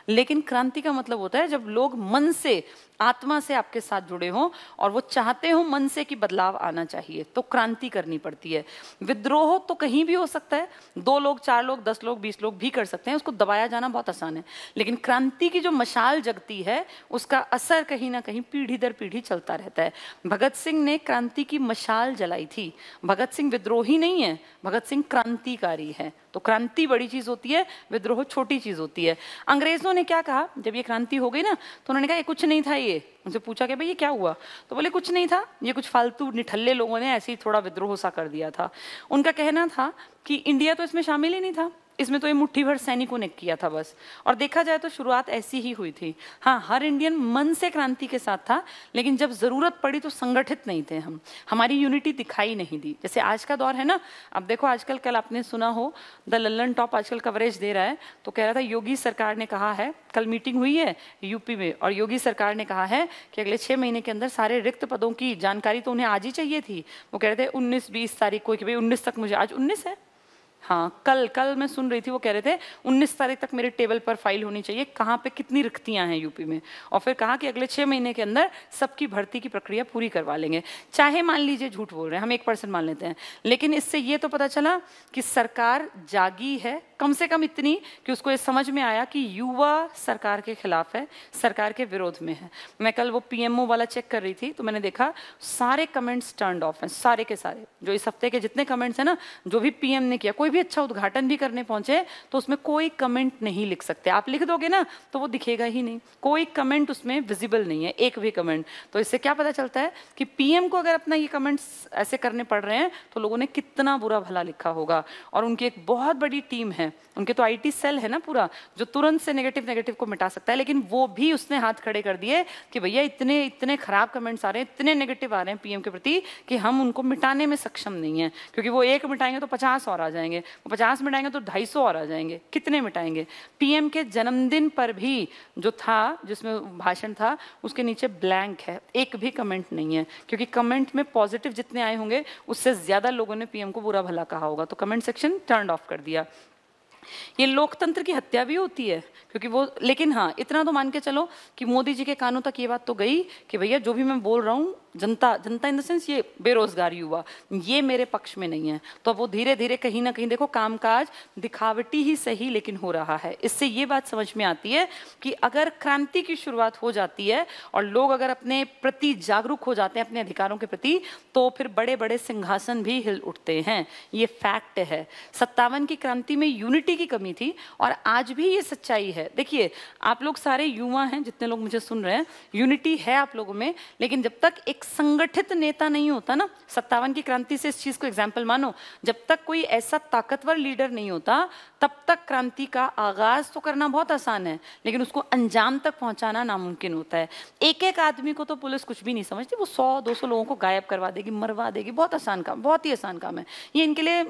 लेकिन क्रांति का मतलब होता है जब लोग मन से आत्मा से आपके साथ जुड़े हों और वो चाहते हो मन से कि बदलाव आना चाहिए तो क्रांति करनी पड़ती है विद्रोह तो कहीं भी हो सकता है दो लोग चार लोग दस लोग बीस लोग भी कर सकते हैं उसको दबाया जाना बहुत आसान है लेकिन क्रांति की जो मशाल जगती है उसका असर कहीं ना कहीं पीढ़ी दर पीढ़ी चलता रहता है भगत सिंह ने क्रांति की मशाल जलाई थी भगत सिंह विद्रोही नहीं है भगत सिंह क्रांतिकारी है तो क्रांति बड़ी चीज होती है विद्रोह छोटी चीज होती है अंग्रेजों उन्होंने क्या कहा जब ये क्रांति हो गई ना तो उन्होंने कहा ये कुछ नहीं था ये उनसे पूछा कि भाई ये क्या हुआ तो बोले कुछ नहीं था ये कुछ फालतू निठल्ले लोगों ने ऐसे ही थोड़ा विद्रोह सा कर दिया था उनका कहना था कि इंडिया तो इसमें शामिल ही नहीं था इसमें तो ये मुट्ठी भर सैनिकों ने किया था बस और देखा जाए तो शुरुआत ऐसी ही हुई थी हाँ हर इंडियन मन से क्रांति के साथ था लेकिन जब ज़रूरत पड़ी तो संगठित नहीं थे हम हमारी यूनिटी दिखाई नहीं दी जैसे आज का दौर है ना अब देखो आजकल कल आपने सुना हो द लल्लन टॉप आजकल कवरेज दे रहा है तो कह रहा था योगी सरकार ने कहा है कल मीटिंग हुई है यूपी में और योगी सरकार ने कहा है कि अगले छह महीने के अंदर सारे रिक्त पदों की जानकारी तो उन्हें आज ही चाहिए थी वो कह रहे थे उन्नीस बीस तारीख को कि भाई उन्नीस तक मुझे आज उन्नीस है हाँ कल कल मैं सुन रही थी वो कह रहे थे 19 तारीख तक मेरे टेबल पर फाइल होनी चाहिए कहाँ पे कितनी रिक्तियाँ हैं यूपी में और फिर कहा कि अगले छः महीने के अंदर सबकी भर्ती की प्रक्रिया पूरी करवा लेंगे चाहे मान लीजिए झूठ बोल रहे हैं हम एक परसेंट मान लेते हैं लेकिन इससे ये तो पता चला कि सरकार जागी है कम से कम इतनी कि उसको ये समझ में आया कि युवा सरकार के खिलाफ है सरकार के विरोध में है मैं कल वो पीएमओ वाला चेक कर रही थी तो मैंने देखा सारे कमेंट्स टर्न ऑफ हैं सारे के सारे जो इस हफ्ते के जितने कमेंट्स हैं ना जो भी पीएम ने किया कोई भी अच्छा उद्घाटन भी करने पहुंचे तो उसमें कोई कमेंट नहीं लिख सकते आप लिख दोगे ना तो वो दिखेगा ही नहीं कोई कमेंट उसमें विजिबल नहीं है एक भी कमेंट तो इससे क्या पता चलता है कि पीएम को अगर अपना ये कमेंट्स ऐसे करने पड़ रहे हैं तो लोगों ने कितना बुरा भला लिखा होगा और उनकी एक बहुत बड़ी टीम है हैं उनके तो आईटी सेल है ना पूरा जो तुरंत से नेगेटिव नेगेटिव को मिटा सकता है लेकिन वो भी उसने हाथ खड़े कर दिए कि भैया इतने इतने खराब कमेंट्स आ रहे हैं इतने नेगेटिव आ रहे हैं पीएम के प्रति कि हम उनको मिटाने में सक्षम नहीं है क्योंकि वो एक मिटाएंगे तो पचास और आ जाएंगे वो पचास मिटाएंगे तो ढाई और आ जाएंगे कितने मिटाएंगे पीएम के जन्मदिन पर भी जो था जिसमें भाषण था उसके नीचे ब्लैंक है एक भी कमेंट नहीं है क्योंकि कमेंट में पॉजिटिव जितने आए होंगे उससे ज़्यादा लोगों ने पीएम को बुरा भला कहा होगा तो कमेंट सेक्शन टर्न ऑफ कर दिया ये लोकतंत्र की हत्या भी होती है क्योंकि वो लेकिन हाँ इतना तो मान के चलो कि मोदी जी के कानों तक ये बात तो गई कि भैया जो भी मैं बोल रहा हूँ जनता जनता इन द सेंस ये बेरोजगार युवा ये मेरे पक्ष में नहीं है तो वो धीरे धीरे कहीं ना कहीं देखो कामकाज दिखावटी ही सही लेकिन हो रहा है इससे ये बात समझ में आती है कि अगर क्रांति की शुरुआत हो जाती है और लोग अगर अपने प्रति जागरूक हो जाते हैं अपने अधिकारों के प्रति तो फिर बड़े बड़े सिंहासन भी हिल उठते हैं ये फैक्ट है सत्तावन की क्रांति में यूनिटी सच्चाई की कमी थी और आज भी ये सच्चाई है देखिए आप लोग सारे युवा हैं जितने लोग मुझे सुन रहे हैं यूनिटी है आप लोगों में लेकिन जब तक एक संगठित नेता नहीं होता ना सत्तावन की क्रांति से इस चीज़ को एग्जाम्पल मानो जब तक कोई ऐसा ताकतवर लीडर नहीं होता तब तक क्रांति का आगाज तो करना बहुत आसान है लेकिन उसको अंजाम तक पहुंचाना नामुमकिन होता है एक एक आदमी को तो पुलिस कुछ भी नहीं समझती वो सौ दो सौ लोगों को गायब करवा देगी मरवा देगी बहुत आसान काम बहुत ही आसान काम है ये इनके लिए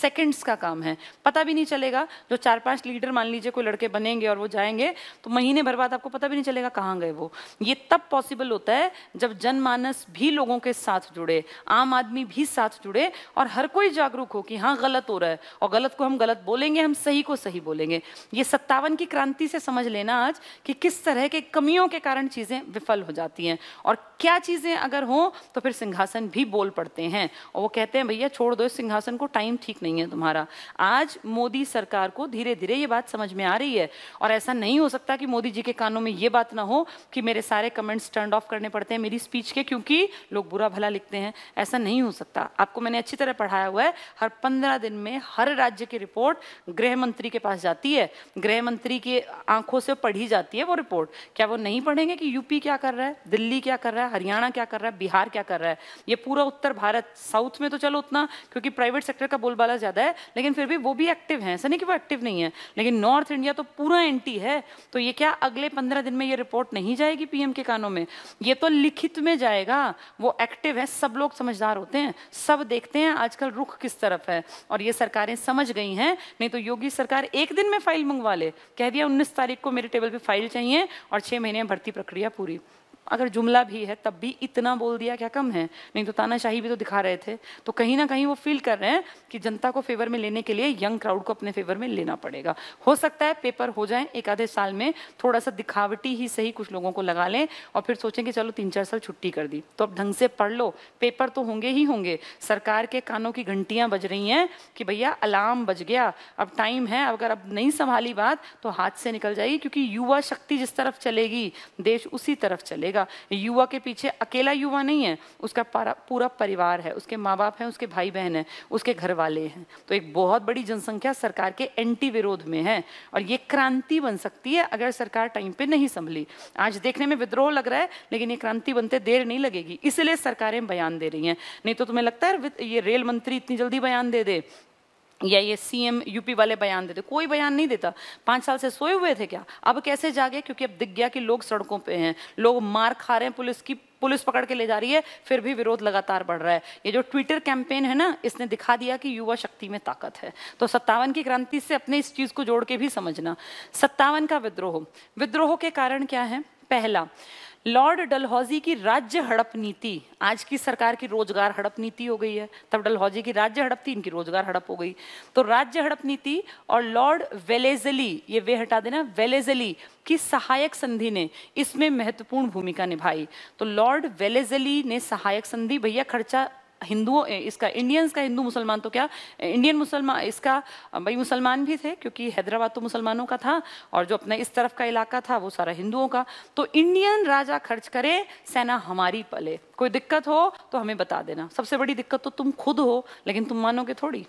सेकेंड्स का काम है पता भी नहीं चलेगा जो चार पांच लीडर मान लीजिए कोई लड़के बनेंगे और वो जाएंगे तो महीने भर बाद आपको पता भी नहीं चलेगा कहाँ गए वो ये तब पॉसिबल होता है जब जनमानस भी लोगों के साथ जुड़े आम आदमी भी साथ जुड़े और हर कोई जागरूक हो कि हाँ गलत हो रहा है और गलत को हम गलत बोलेंगे हम सही को सही बोलेंगे ये सत्तावन की क्रांति से समझ लेना आज कि किस तरह के कमियों के कारण चीज़ें विफल हो जाती हैं और क्या चीज़ें अगर हो तो फिर सिंहासन भी बोल पड़ते हैं और वो कहते हैं भैया छोड़ दो सिंहासन को टाइम ठीक नहीं है तुम्हारा आज मोदी सरकार सरकार को धीरे धीरे ये बात समझ में आ रही है और ऐसा नहीं हो सकता कि मोदी जी के कानों में ये बात ना हो कि मेरे सारे कमेंट्स टर्न ऑफ करने पड़ते हैं मेरी स्पीच के क्योंकि लोग बुरा भला लिखते हैं ऐसा नहीं हो सकता आपको मैंने अच्छी तरह पढ़ाया हुआ है हर पंद्रह दिन में हर राज्य की रिपोर्ट गृह मंत्री के पास जाती है गृह मंत्री की आंखों से पढ़ी जाती है वो रिपोर्ट क्या वो नहीं पढ़ेंगे कि यूपी क्या कर रहा है दिल्ली क्या कर रहा है हरियाणा क्या कर रहा है बिहार क्या कर रहा है ये पूरा उत्तर भारत साउथ में तो चलो उतना क्योंकि प्राइवेट सेक्टर का बोलबाला ज्यादा है लेकिन फिर भी वो भी एक्टिव है ऐसा नहीं कि कि वो एक्टिव नहीं है लेकिन नॉर्थ इंडिया तो पूरा एंटी है तो ये क्या अगले पंद्रह दिन में ये रिपोर्ट नहीं जाएगी पीएम के कानों में ये तो लिखित में जाएगा वो एक्टिव है सब लोग समझदार होते हैं सब देखते हैं आजकल रुख किस तरफ है और ये सरकारें समझ गई हैं नहीं तो योगी सरकार एक दिन में फाइल मंगवा ले कह दिया उन्नीस तारीख को मेरे टेबल पर फाइल चाहिए और छह महीने में भर्ती प्रक्रिया पूरी अगर जुमला भी है तब भी इतना बोल दिया क्या कम है नहीं तो तानाशाही भी तो दिखा रहे थे तो कहीं ना कहीं वो फील कर रहे हैं कि जनता को फेवर में लेने के लिए यंग क्राउड को अपने फेवर में लेना पड़ेगा हो सकता है पेपर हो जाए एक आधे साल में थोड़ा सा दिखावटी ही सही कुछ लोगों को लगा लें और फिर सोचें कि चलो तीन चार साल छुट्टी कर दी तो अब ढंग से पढ़ लो पेपर तो होंगे ही होंगे सरकार के कानों की घंटियां बज रही हैं कि भैया अलार्म बज गया अब टाइम है अगर अब नहीं संभाली बात तो हाथ से निकल जाएगी क्योंकि युवा शक्ति जिस तरफ चलेगी देश उसी तरफ चलेगा जाएगा युवा के पीछे अकेला युवा नहीं है उसका पूरा परिवार है उसके माँ बाप हैं उसके भाई बहन हैं उसके घर वाले हैं तो एक बहुत बड़ी जनसंख्या सरकार के एंटी विरोध में है और ये क्रांति बन सकती है अगर सरकार टाइम पे नहीं संभली आज देखने में विद्रोह लग रहा है लेकिन ये क्रांति बनते देर नहीं लगेगी इसलिए सरकारें बयान दे रही हैं नहीं तो तुम्हें लगता है ये रेल मंत्री इतनी जल्दी बयान दे दे या ये सीएम यूपी वाले बयान देते कोई बयान नहीं देता पांच साल से सोए हुए थे क्या अब कैसे जागे क्योंकि अब दिख गया कि लोग सड़कों पे हैं लोग मार खा रहे हैं पुलिस की पुलिस पकड़ के ले जा रही है फिर भी विरोध लगातार बढ़ रहा है ये जो ट्विटर कैंपेन है ना इसने दिखा दिया कि युवा शक्ति में ताकत है तो सत्तावन की क्रांति से अपने इस चीज़ को जोड़ के भी समझना सत्तावन का विद्रोह विद्रोह के कारण क्या है पहला लॉर्ड डलहौजी की राज्य हड़प नीति आज की सरकार की रोजगार हड़प नीति हो गई है तब डलहौजी की राज्य हड़प थी इनकी रोजगार हड़प हो गई तो राज्य हड़प नीति और लॉर्ड वेलेजली ये वे हटा देना वेलेजली की सहायक संधि ने इसमें महत्वपूर्ण भूमिका निभाई तो लॉर्ड वेलेजली ने सहायक संधि भैया खर्चा हिंदुओं इसका इंडियंस का हिंदू मुसलमान तो क्या इंडियन मुसलमान इसका भाई मुसलमान भी थे क्योंकि हैदराबाद तो मुसलमानों का था और जो अपना इस तरफ का इलाका था वो सारा हिंदुओं का तो इंडियन राजा खर्च करे सेना हमारी पले कोई दिक्कत हो तो हमें बता देना सबसे बड़ी दिक्कत तो तुम खुद हो लेकिन तुम मानोगे थोड़ी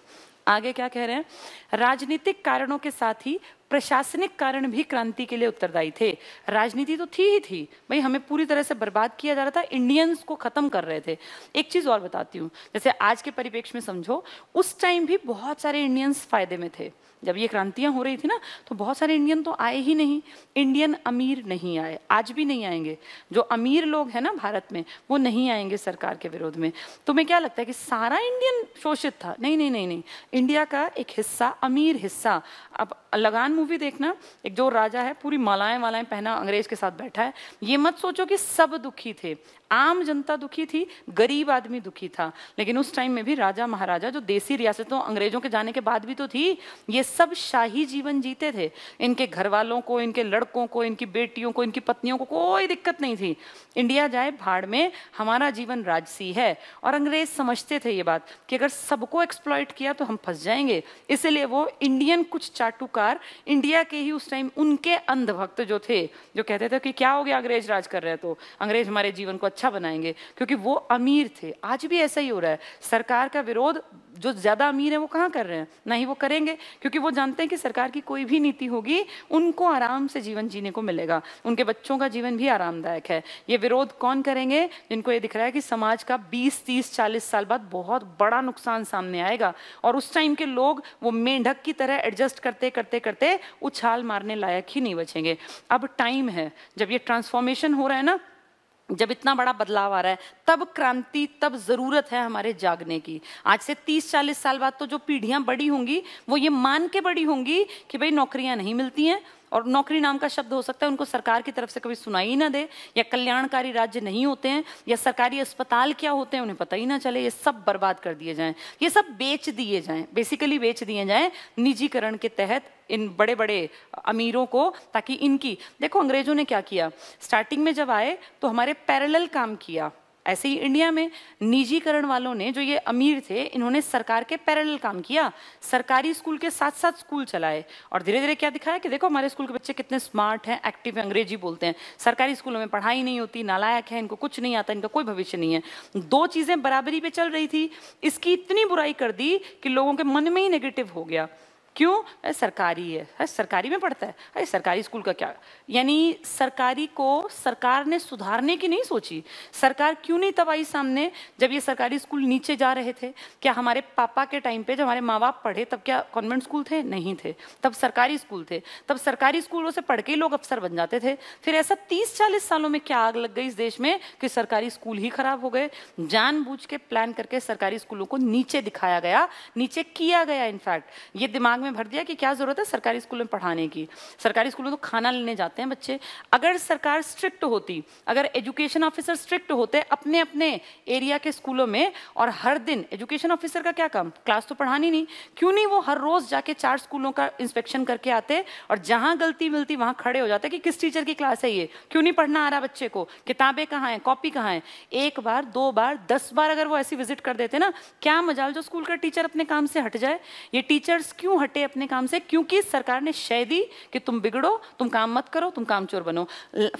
आगे क्या कह रहे हैं राजनीतिक कारणों के साथ ही प्रशासनिक कारण भी क्रांति के लिए उत्तरदायी थे राजनीति तो थी ही थी भाई हमें पूरी तरह से बर्बाद किया जा रहा था इंडियंस को ख़त्म कर रहे थे एक चीज़ और बताती हूँ जैसे आज के परिप्रेक्ष्य में समझो उस टाइम भी बहुत सारे इंडियंस फायदे में थे जब ये क्रांतियाँ हो रही थी ना तो बहुत सारे इंडियन तो आए ही नहीं इंडियन अमीर नहीं आए आज भी नहीं आएंगे जो अमीर लोग हैं ना भारत में वो नहीं आएंगे सरकार के विरोध में तुम्हें क्या लगता है कि सारा इंडियन शोषित था नहीं नहीं नहीं नहीं इंडिया का एक हिस्सा अमीर हिस्सा अब लगान मूवी देखना एक जो राजा है पूरी मालाएं वालाएं पहना अंग्रेज के साथ बैठा है ये मत सोचो कि सब दुखी थे आम जनता दुखी थी गरीब आदमी दुखी था लेकिन उस टाइम में भी राजा महाराजा जो देसी रियासतों अंग्रेजों के जाने के बाद भी तो थी ये सब शाही जीवन जीते थे इनके घर वालों को इनके लड़कों को इनकी बेटियों को इनकी पत्नियों को कोई दिक्कत नहीं थी इंडिया जाए भाड़ में हमारा जीवन राजसी है और अंग्रेज समझते थे ये बात कि अगर सबको एक्सप्लॉयट किया तो हम फंस जाएंगे इसलिए वो इंडियन कुछ चाटू उपकार इंडिया के ही उस टाइम उनके अंधभक्त जो थे जो कहते थे कि क्या हो गया अंग्रेज राज कर रहे हैं तो अंग्रेज हमारे जीवन को अच्छा बनाएंगे क्योंकि वो अमीर थे आज भी ऐसा ही हो रहा है सरकार का विरोध जो ज़्यादा अमीर हैं वो कहाँ कर रहे हैं ना ही वो करेंगे क्योंकि वो जानते हैं कि सरकार की कोई भी नीति होगी उनको आराम से जीवन जीने को मिलेगा उनके बच्चों का जीवन भी आरामदायक है ये विरोध कौन करेंगे जिनको ये दिख रहा है कि समाज का बीस तीस चालीस साल बाद बहुत बड़ा नुकसान सामने आएगा और उस टाइम के लोग वो मेंढक की तरह एडजस्ट करते करते करते उछाल मारने लायक ही नहीं बचेंगे अब टाइम है जब ये ट्रांसफॉर्मेशन हो रहा है ना जब इतना बड़ा बदलाव आ रहा है तब क्रांति तब ज़रूरत है हमारे जागने की आज से 30-40 साल बाद तो जो पीढ़ियां बड़ी होंगी वो ये मान के बड़ी होंगी कि भाई नौकरियां नहीं मिलती हैं और नौकरी नाम का शब्द हो सकता है उनको सरकार की तरफ से कभी सुनाई ना दे या कल्याणकारी राज्य नहीं होते हैं या सरकारी अस्पताल क्या होते हैं उन्हें पता ही ना चले ये सब बर्बाद कर दिए जाएं ये सब बेच दिए जाएं बेसिकली बेच दिए जाएं निजीकरण के तहत इन बड़े बड़े अमीरों को ताकि इनकी देखो अंग्रेजों ने क्या किया स्टार्टिंग में जब आए तो हमारे पैरल काम किया ऐसे ही इंडिया में निजीकरण वालों ने जो ये अमीर थे इन्होंने सरकार के पैरल काम किया सरकारी स्कूल के साथ साथ स्कूल चलाए और धीरे धीरे क्या दिखाया कि देखो हमारे स्कूल के बच्चे कितने स्मार्ट हैं एक्टिव है अंग्रेजी बोलते हैं सरकारी स्कूलों में पढ़ाई नहीं होती नालायक है इनको कुछ नहीं आता इनका कोई भविष्य नहीं है दो चीज़ें बराबरी पर चल रही थी इसकी इतनी बुराई कर दी कि लोगों के मन में ही नेगेटिव हो गया क्यों अरे सरकारी है अरे सरकारी में पढ़ता है अरे सरकारी स्कूल का क्या यानी सरकारी को सरकार ने सुधारने की नहीं सोची सरकार क्यों नहीं तब आई सामने जब ये सरकारी स्कूल नीचे जा रहे थे क्या हमारे पापा के टाइम पे जब हमारे माँ बाप पढ़े तब क्या कॉन्वेंट स्कूल थे नहीं थे तब सरकारी स्कूल थे तब सरकारी स्कूलों से पढ़ के लोग अफसर बन जाते थे फिर ऐसा तीस चालीस सालों में क्या आग लग गई इस देश में कि सरकारी स्कूल ही खराब हो गए जानबूझ के प्लान करके सरकारी स्कूलों को नीचे दिखाया गया नीचे किया गया इनफैक्ट ये दिमाग में में भर दिया कि क्या ज़रूरत है सरकारी स्कूल में पढ़ाने की सरकारी स्कूल में तो खाना लेने जाते हैं बच्चे अगर सरकार स्ट्रिक्ट होती अगर एजुकेशन ऑफिसर स्ट्रिक्ट होते अपने अपने एरिया के स्कूलों में और हर दिन एजुकेशन ऑफिसर का क्या काम क्लास तो पढ़ानी नहीं क्यों नहीं वो हर रोज़ जाके चार स्कूलों का इंस्पेक्शन करके आते और जहां गलती मिलती वहां खड़े हो जाते कि किस टीचर की क्लास है ये क्यों नहीं पढ़ना आ रहा बच्चे को किताबें कहाँ हैं कॉपी कहाँ है एक बार दो बार दस बार अगर वो ऐसी विजिट कर देते ना क्या मजाल जो स्कूल का टीचर अपने काम से हट जाए ये टीचर्स क्यों हटे हटे अपने काम से क्योंकि सरकार ने शय दी कि तुम बिगड़ो तुम काम मत करो तुम कामचोर बनो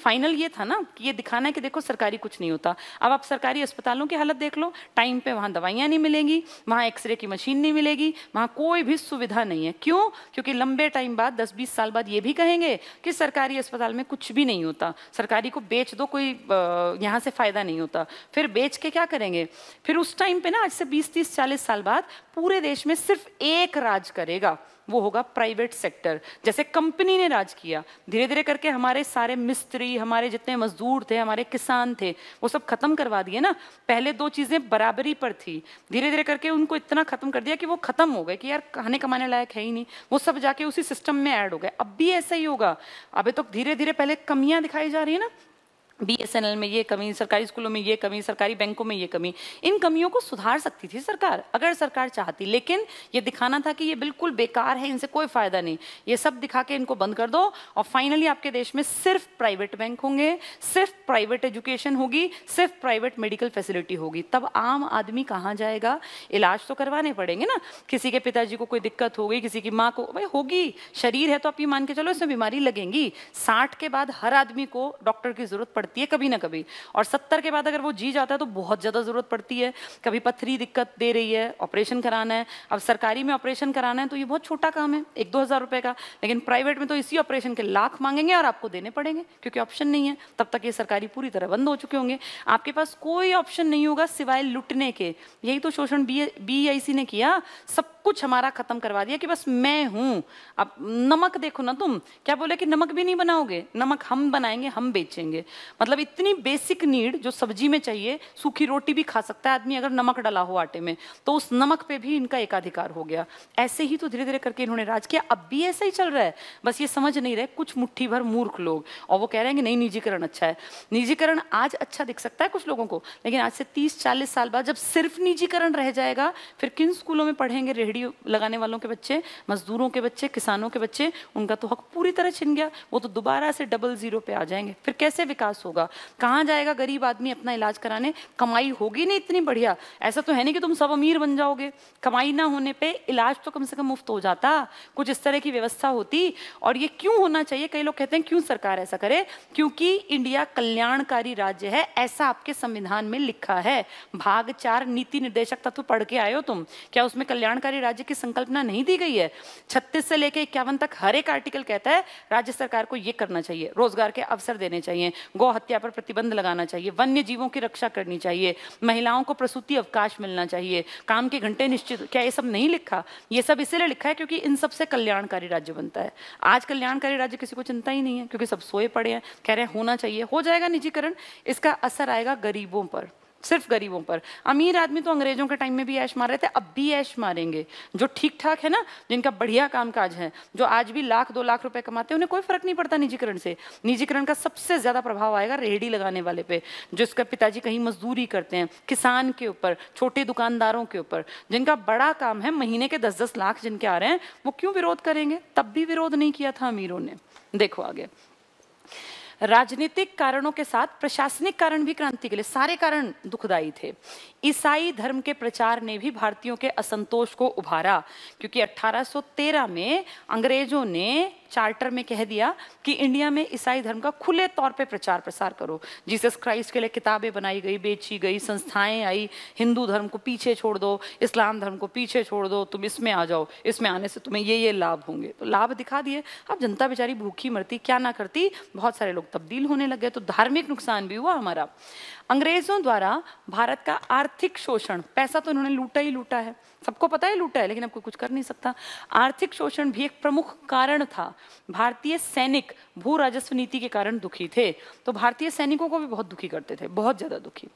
फाइनल ये था ना कि ये दिखाना है कि देखो सरकारी कुछ नहीं होता अब आप सरकारी अस्पतालों की हालत देख लो टाइम पे वहां दवाइयां नहीं मिलेंगी वहां एक्सरे की मशीन नहीं मिलेगी वहां कोई भी सुविधा नहीं है क्यों क्योंकि लंबे टाइम बाद दस बीस साल बाद ये भी कहेंगे कि सरकारी अस्पताल में कुछ भी नहीं होता सरकारी को बेच दो कोई यहाँ से फ़ायदा नहीं होता फिर बेच के क्या करेंगे फिर उस टाइम पे ना आज से बीस तीस चालीस साल बाद पूरे देश में सिर्फ एक राज करेगा वो होगा प्राइवेट सेक्टर जैसे कंपनी ने राज किया धीरे धीरे करके हमारे सारे मिस्त्री हमारे जितने मजदूर थे हमारे किसान थे वो सब खत्म करवा दिए ना पहले दो चीज़ें बराबरी पर थी धीरे धीरे करके उनको इतना खत्म कर दिया कि वो खत्म हो गए कि यार खाने कमाने लायक है ही नहीं वो सब जाके उसी सिस्टम में ऐड हो गए अब भी ऐसा ही होगा अभी तो धीरे धीरे पहले कमियां दिखाई जा रही है ना बीएसएनएल में ये कमी सरकारी स्कूलों में ये कमी सरकारी बैंकों में ये कमी इन कमियों को सुधार सकती थी सरकार अगर सरकार चाहती लेकिन ये दिखाना था कि ये बिल्कुल बेकार है इनसे कोई फायदा नहीं ये सब दिखा के इनको बंद कर दो और फाइनली आपके देश में सिर्फ प्राइवेट बैंक होंगे सिर्फ प्राइवेट एजुकेशन होगी सिर्फ प्राइवेट मेडिकल फैसिलिटी होगी तब आम आदमी कहाँ जाएगा इलाज तो करवाने पड़ेंगे ना किसी के पिताजी को कोई दिक्कत हो गई किसी की माँ को भाई होगी शरीर है तो आप ये मान के चलो इसमें बीमारी लगेंगी साठ के बाद हर आदमी को डॉक्टर की जरूरत पड़ पड़ती है कभी ना कभी और सत्तर के बाद अगर वो जी जाता है तो बहुत ज़्यादा ज़रूरत पड़ती है कभी पथरी दिक्कत दे रही है ऑपरेशन कराना है अब सरकारी में ऑपरेशन कराना है तो ये बहुत छोटा काम है एक दो हज़ार रुपये का लेकिन प्राइवेट में तो इसी ऑपरेशन के लाख मांगेंगे और आपको देने पड़ेंगे क्योंकि ऑप्शन नहीं है तब तक ये सरकारी पूरी तरह बंद हो चुके होंगे आपके पास कोई ऑप्शन नहीं होगा सिवाय लुटने के यही तो शोषण बी ने किया सब कुछ हमारा खत्म करवा दिया कि बस मैं हूं अब नमक देखो ना तुम क्या बोले कि नमक भी नहीं बनाओगे नमक हम बनाएंगे हम बेचेंगे मतलब इतनी बेसिक नीड जो सब्जी में चाहिए सूखी रोटी भी खा सकता है आदमी अगर नमक डाला हो आटे में तो उस नमक पे भी इनका एकाधिकार हो गया ऐसे ही तो धीरे धीरे करके इन्होंने राज किया अब भी ऐसा ही चल रहा है बस ये समझ नहीं रहे कुछ मुठ्ठी भर मूर्ख लोग और वो कह रहे हैं कि नहीं निजीकरण अच्छा है निजीकरण आज अच्छा दिख सकता है कुछ लोगों को लेकिन आज से तीस चालीस साल बाद जब सिर्फ निजीकरण रह जाएगा फिर किन स्कूलों में पढ़ेंगे रेहड़ी रेडी लगाने वालों के बच्चे मजदूरों के बच्चे किसानों के बच्चे उनका तो हक पूरी तरह छिन गया वो तो दोबारा से डबल जीरो पे आ जाएंगे फिर कैसे विकास होगा कहाँ जाएगा गरीब आदमी अपना इलाज कराने कमाई होगी नहीं इतनी बढ़िया ऐसा तो है नहीं कि तुम सब अमीर बन जाओगे कमाई ना होने पर इलाज तो कम से कम मुफ्त हो जाता कुछ इस तरह की व्यवस्था होती और ये क्यों होना चाहिए कई लोग कहते हैं क्यों सरकार ऐसा करे क्योंकि इंडिया कल्याणकारी राज्य है ऐसा आपके संविधान में लिखा है भाग चार नीति निर्देशक तत्व पढ़ के आए हो तुम क्या उसमें कल्याणकारी राज्य की संकल्पना नहीं दी गई है छत्तीस से लेकर इक्यावन तक हर एक आर्टिकल कहता है राज्य सरकार को ये करना चाहिए रोजगार के अवसर देने चाहिए गौ हत्या पर प्रतिबंध लगाना चाहिए वन्य जीवों की रक्षा करनी चाहिए महिलाओं को प्रसूति अवकाश मिलना चाहिए काम के घंटे निश्चित क्या ये सब नहीं लिखा ये सब इसीलिए लिखा है क्योंकि इन सबसे कल्याणकारी राज्य बनता है आज कल्याणकारी राज्य किसी को चिंता ही नहीं है क्योंकि सब सोए पड़े हैं कह रहे हैं होना चाहिए हो जाएगा निजीकरण इसका असर आएगा गरीबों पर सिर्फ गरीबों पर अमीर आदमी तो अंग्रेजों के टाइम में भी ऐश मार रहे थे अब भी ऐश मारेंगे जो ठीक ठाक है ना जिनका बढ़िया काम काज है जो आज भी लाख दो लाख रुपए कमाते हैं उन्हें कोई फर्क नहीं पड़ता निजीकरण से निजीकरण का सबसे ज्यादा प्रभाव आएगा रेहड़ी लगाने वाले पे जिसके पिताजी कहीं मजदूरी करते हैं किसान के ऊपर छोटे दुकानदारों के ऊपर जिनका बड़ा काम है महीने के दस दस लाख जिनके आ रहे हैं वो क्यों विरोध करेंगे तब भी विरोध नहीं किया था अमीरों ने देखो आगे राजनीतिक कारणों के साथ प्रशासनिक कारण भी क्रांति के लिए सारे कारण दुखदायी थे ईसाई धर्म के प्रचार ने भी भारतीयों के असंतोष को उभारा क्योंकि 1813 में अंग्रेजों ने चार्टर में कह दिया कि इंडिया में ईसाई धर्म का खुले तौर पे प्रचार प्रसार करो जीसस क्राइस्ट के लिए किताबें बनाई गई बेची गई संस्थाएं आई हिंदू धर्म को पीछे छोड़ दो इस्लाम धर्म को पीछे छोड़ दो तुम इसमें आ जाओ इसमें आने से तुम्हें ये ये लाभ होंगे तो लाभ दिखा दिए अब जनता बेचारी भूखी मरती क्या ना करती बहुत सारे लोग तब्दील होने लग गए तो धार्मिक नुकसान भी हुआ हमारा अंग्रेजों द्वारा भारत का आर्थिक शोषण पैसा तो उन्होंने लूटा ही लूटा है सबको पता है लूटा है लेकिन अब कोई कुछ कर नहीं सकता आर्थिक शोषण भी एक प्रमुख कारण था भारतीय सैनिक भू राजस्व नीति के कारण दुखी थे तो भारतीय सैनिकों को भी बहुत दुखी करते थे बहुत ज्यादा दुखी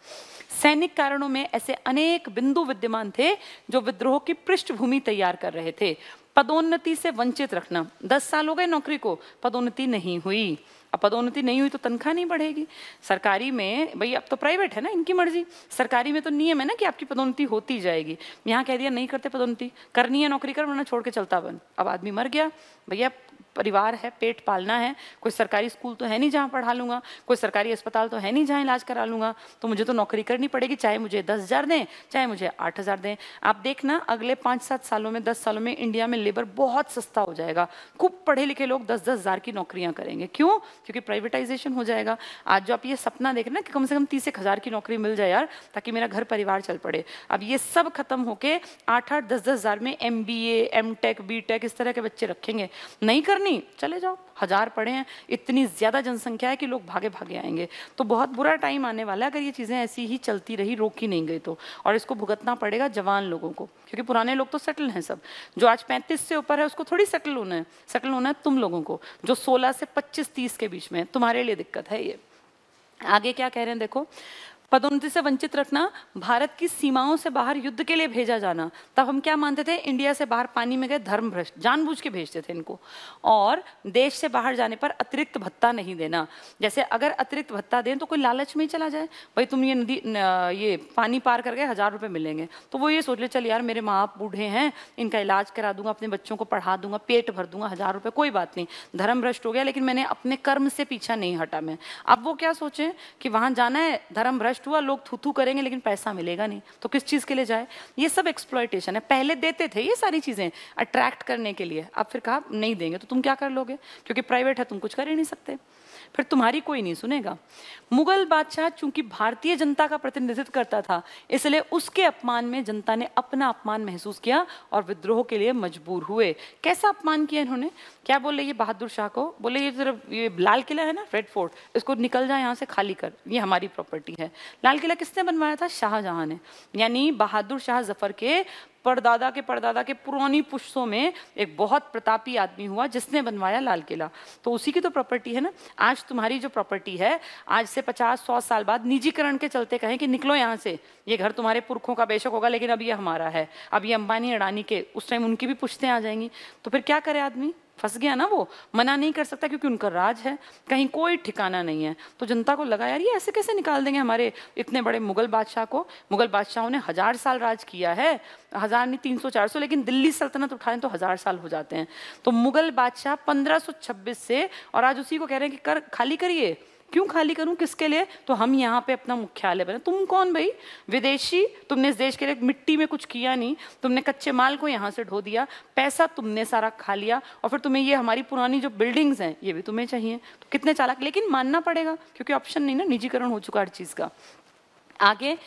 सैनिक कारणों में ऐसे अनेक बिंदु विद्यमान थे जो विद्रोह की पृष्ठभूमि तैयार कर रहे थे पदोन्नति से वंचित रखना दस साल हो गए नौकरी को पदोन्नति नहीं हुई अब पदोन्नति नहीं हुई तो तनख्वाह नहीं बढ़ेगी सरकारी में भाई अब तो प्राइवेट है ना इनकी मर्जी सरकारी में तो नियम है ना कि आपकी पदोन्नति होती जाएगी यहाँ कह दिया नहीं करते पदोन्नति करनी है नौकरी कर वरना छोड़ के चलता बन अब आदमी मर गया भैया परिवार है पेट पालना है कोई सरकारी स्कूल तो है नहीं जहाँ पढ़ा लूँगा कोई सरकारी अस्पताल तो है नहीं जहाँ इलाज करा लूँगा तो मुझे तो नौकरी करनी पड़ेगी चाहे मुझे दस हज़ार दें चाहे मुझे आठ हज़ार दें आप देखना अगले पाँच सात सालों में दस सालों में इंडिया में लेबर बहुत सस्ता हो जाएगा खूब पढ़े लिखे लोग दस दस हज़ार की नौकरियाँ करेंगे क्यों क्योंकि प्राइवेटाइजेशन हो जाएगा आज जो आप ये सपना देख रहे ना कि कम से कम तीस एक हज़ार की नौकरी मिल जाए यार ताकि मेरा घर परिवार चल पड़े अब ये सब खत्म होकर आठ आठ दस दस हज़ार में M B M tech B tech इस तरह के बच्चे रखेंगे नहीं करनी चले जाओ हजार पड़े हैं इतनी ज़्यादा जनसंख्या है कि लोग भागे भागे आएंगे तो बहुत बुरा टाइम आने वाला है अगर ये चीज़ें ऐसी ही चलती रही रोकी नहीं गई तो और इसको भुगतना पड़ेगा जवान लोगों को क्योंकि पुराने लोग तो सेटल हैं सब जो आज पैंतीस से ऊपर है उसको थोड़ी सेटल होना है सेटल होना है तुम लोगों को जो सोलह से पच्चीस तीस के बीच में है तुम्हारे लिए दिक्कत है ये आगे क्या कह रहे हैं देखो पदोन्नति से वंचित रखना भारत की सीमाओं से बाहर युद्ध के लिए भेजा जाना तब हम क्या मानते थे इंडिया से बाहर पानी में गए धर्म भ्रष्ट जानबूझ के भेजते थे इनको और देश से बाहर जाने पर अतिरिक्त भत्ता नहीं देना जैसे अगर अतिरिक्त भत्ता दें तो कोई लालच में ही चला जाए भाई तुम ये नदी ये पानी पार कर गए हज़ार रुपये मिलेंगे तो वो ये सोच ले चल यार मेरे माँ बूढ़े हैं इनका इलाज करा दूंगा अपने बच्चों को पढ़ा दूंगा पेट भर दूंगा हज़ार रुपये कोई बात नहीं धर्म भ्रष्ट हो गया लेकिन मैंने अपने कर्म से पीछा नहीं हटा मैं अब वो क्या सोचें कि वहाँ जाना है धर्म भ्रष्ट कष्ट हुआ लोग थूथू करेंगे लेकिन पैसा मिलेगा नहीं तो किस चीज़ के लिए जाए ये सब एक्सप्लॉयटेशन है पहले देते थे ये सारी चीज़ें अट्रैक्ट करने के लिए अब फिर कहा नहीं देंगे तो तुम क्या कर लोगे क्योंकि प्राइवेट है तुम कुछ कर ही नहीं सकते फिर तुम्हारी कोई नहीं सुनेगा मुगल बादशाह चूंकि भारतीय जनता का प्रतिनिधित्व करता था इसलिए उसके अपमान में जनता ने अपना अपमान महसूस किया और विद्रोह के लिए मजबूर हुए कैसा अपमान किया इन्होंने क्या बोले ये बहादुर शाह को बोले ये जरा ये लाल किला है ना रेड फोर्ट इसको निकल जाए यहाँ से खाली कर ये हमारी प्रॉपर्टी है लाल किला किसने बनवाया था शाहजहां ने यानी बहादुर शाह जफर के परदादा के परदादा के पुरानी पुश्तों में एक बहुत प्रतापी आदमी हुआ जिसने बनवाया लाल किला तो उसी की तो प्रॉपर्टी है ना आज तुम्हारी जो प्रॉपर्टी है आज से पचास सौ साल बाद निजीकरण के चलते कहें कि निकलो यहाँ से ये घर तुम्हारे पुरखों का बेशक होगा लेकिन अब ये हमारा है अब ये अंबानी अडानी के उस टाइम उनकी भी पुश्तें आ जाएंगी तो फिर क्या करे आदमी फंस गया ना वो मना नहीं कर सकता क्योंकि उनका राज है कहीं कोई ठिकाना नहीं है तो जनता को लगा यार ये ऐसे कैसे निकाल देंगे हमारे इतने बड़े मुगल बादशाह को मुगल बादशाहों ने हजार साल राज किया है हजार नहीं तीन सौ चार सौ लेकिन दिल्ली सल्तनत उठाएं तो हजार साल हो जाते हैं तो मुगल बादशाह पंद्रह से और आज उसी को कह रहे हैं कि कर खाली करिए क्यों खाली करूं किसके लिए तो हम यहाँ पे अपना मुख्यालय बने तुम कौन भाई विदेशी तुमने इस देश के लिए मिट्टी में कुछ किया नहीं तुमने कच्चे माल को यहाँ से ढो दिया पैसा तुमने सारा खा लिया और फिर तुम्हें ये हमारी पुरानी जो बिल्डिंग्स हैं ये भी तुम्हें चाहिए तो कितने चालाक लेकिन मानना पड़ेगा क्योंकि ऑप्शन नहीं ना निजीकरण हो चुका हर चीज़ का आगे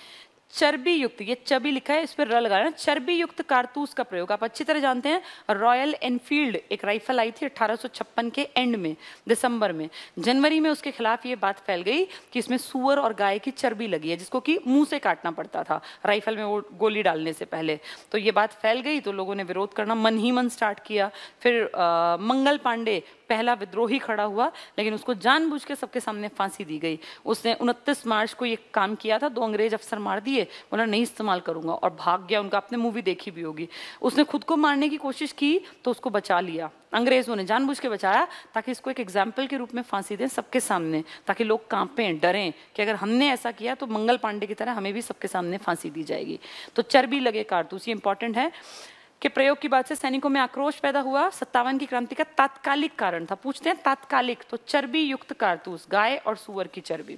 चर्बी युक्त ये चबी लिखा है इस पर लगा रहे चर्बी युक्त कारतूस का प्रयोग आप अच्छी तरह जानते हैं रॉयल एनफील्ड एक राइफल आई थी अठारह के एंड में दिसंबर में जनवरी में उसके खिलाफ ये बात फैल गई कि इसमें सुअर और गाय की चर्बी लगी है जिसको कि मुंह से काटना पड़ता था राइफल में वो गोली डालने से पहले तो ये बात फैल गई तो लोगों ने विरोध करना मन ही मन स्टार्ट किया फिर आ, मंगल पांडे पहला विद्रोही खड़ा हुआ लेकिन उसको जानबूझ के सबके सामने फांसी दी गई उसने उनतीस मार्च को ये काम किया था दो अंग्रेज अफसर मार दिए बोला नहीं इस्तेमाल करूंगा और भाग गया उनका आपने मूवी देखी भी होगी उसने खुद को मारने की कोशिश की तो उसको बचा लिया अंग्रेजों ने जानबूझ के बचाया ताकि इसको एक एग्जाम्पल के रूप में फांसी दें सबके सामने ताकि लोग कांपें डरें कि अगर हमने ऐसा किया तो मंगल पांडे की तरह हमें भी सबके सामने फांसी दी जाएगी तो चर्बी लगे कारतूस ये इंपॉर्टेंट है के प्रयोग की बात से सैनिकों में आक्रोश पैदा हुआ सत्तावन की क्रांति का तात्कालिक कारण था पूछते हैं तात्कालिक तो चर्बी युक्त कारतूस गाय और सुअर की चर्बी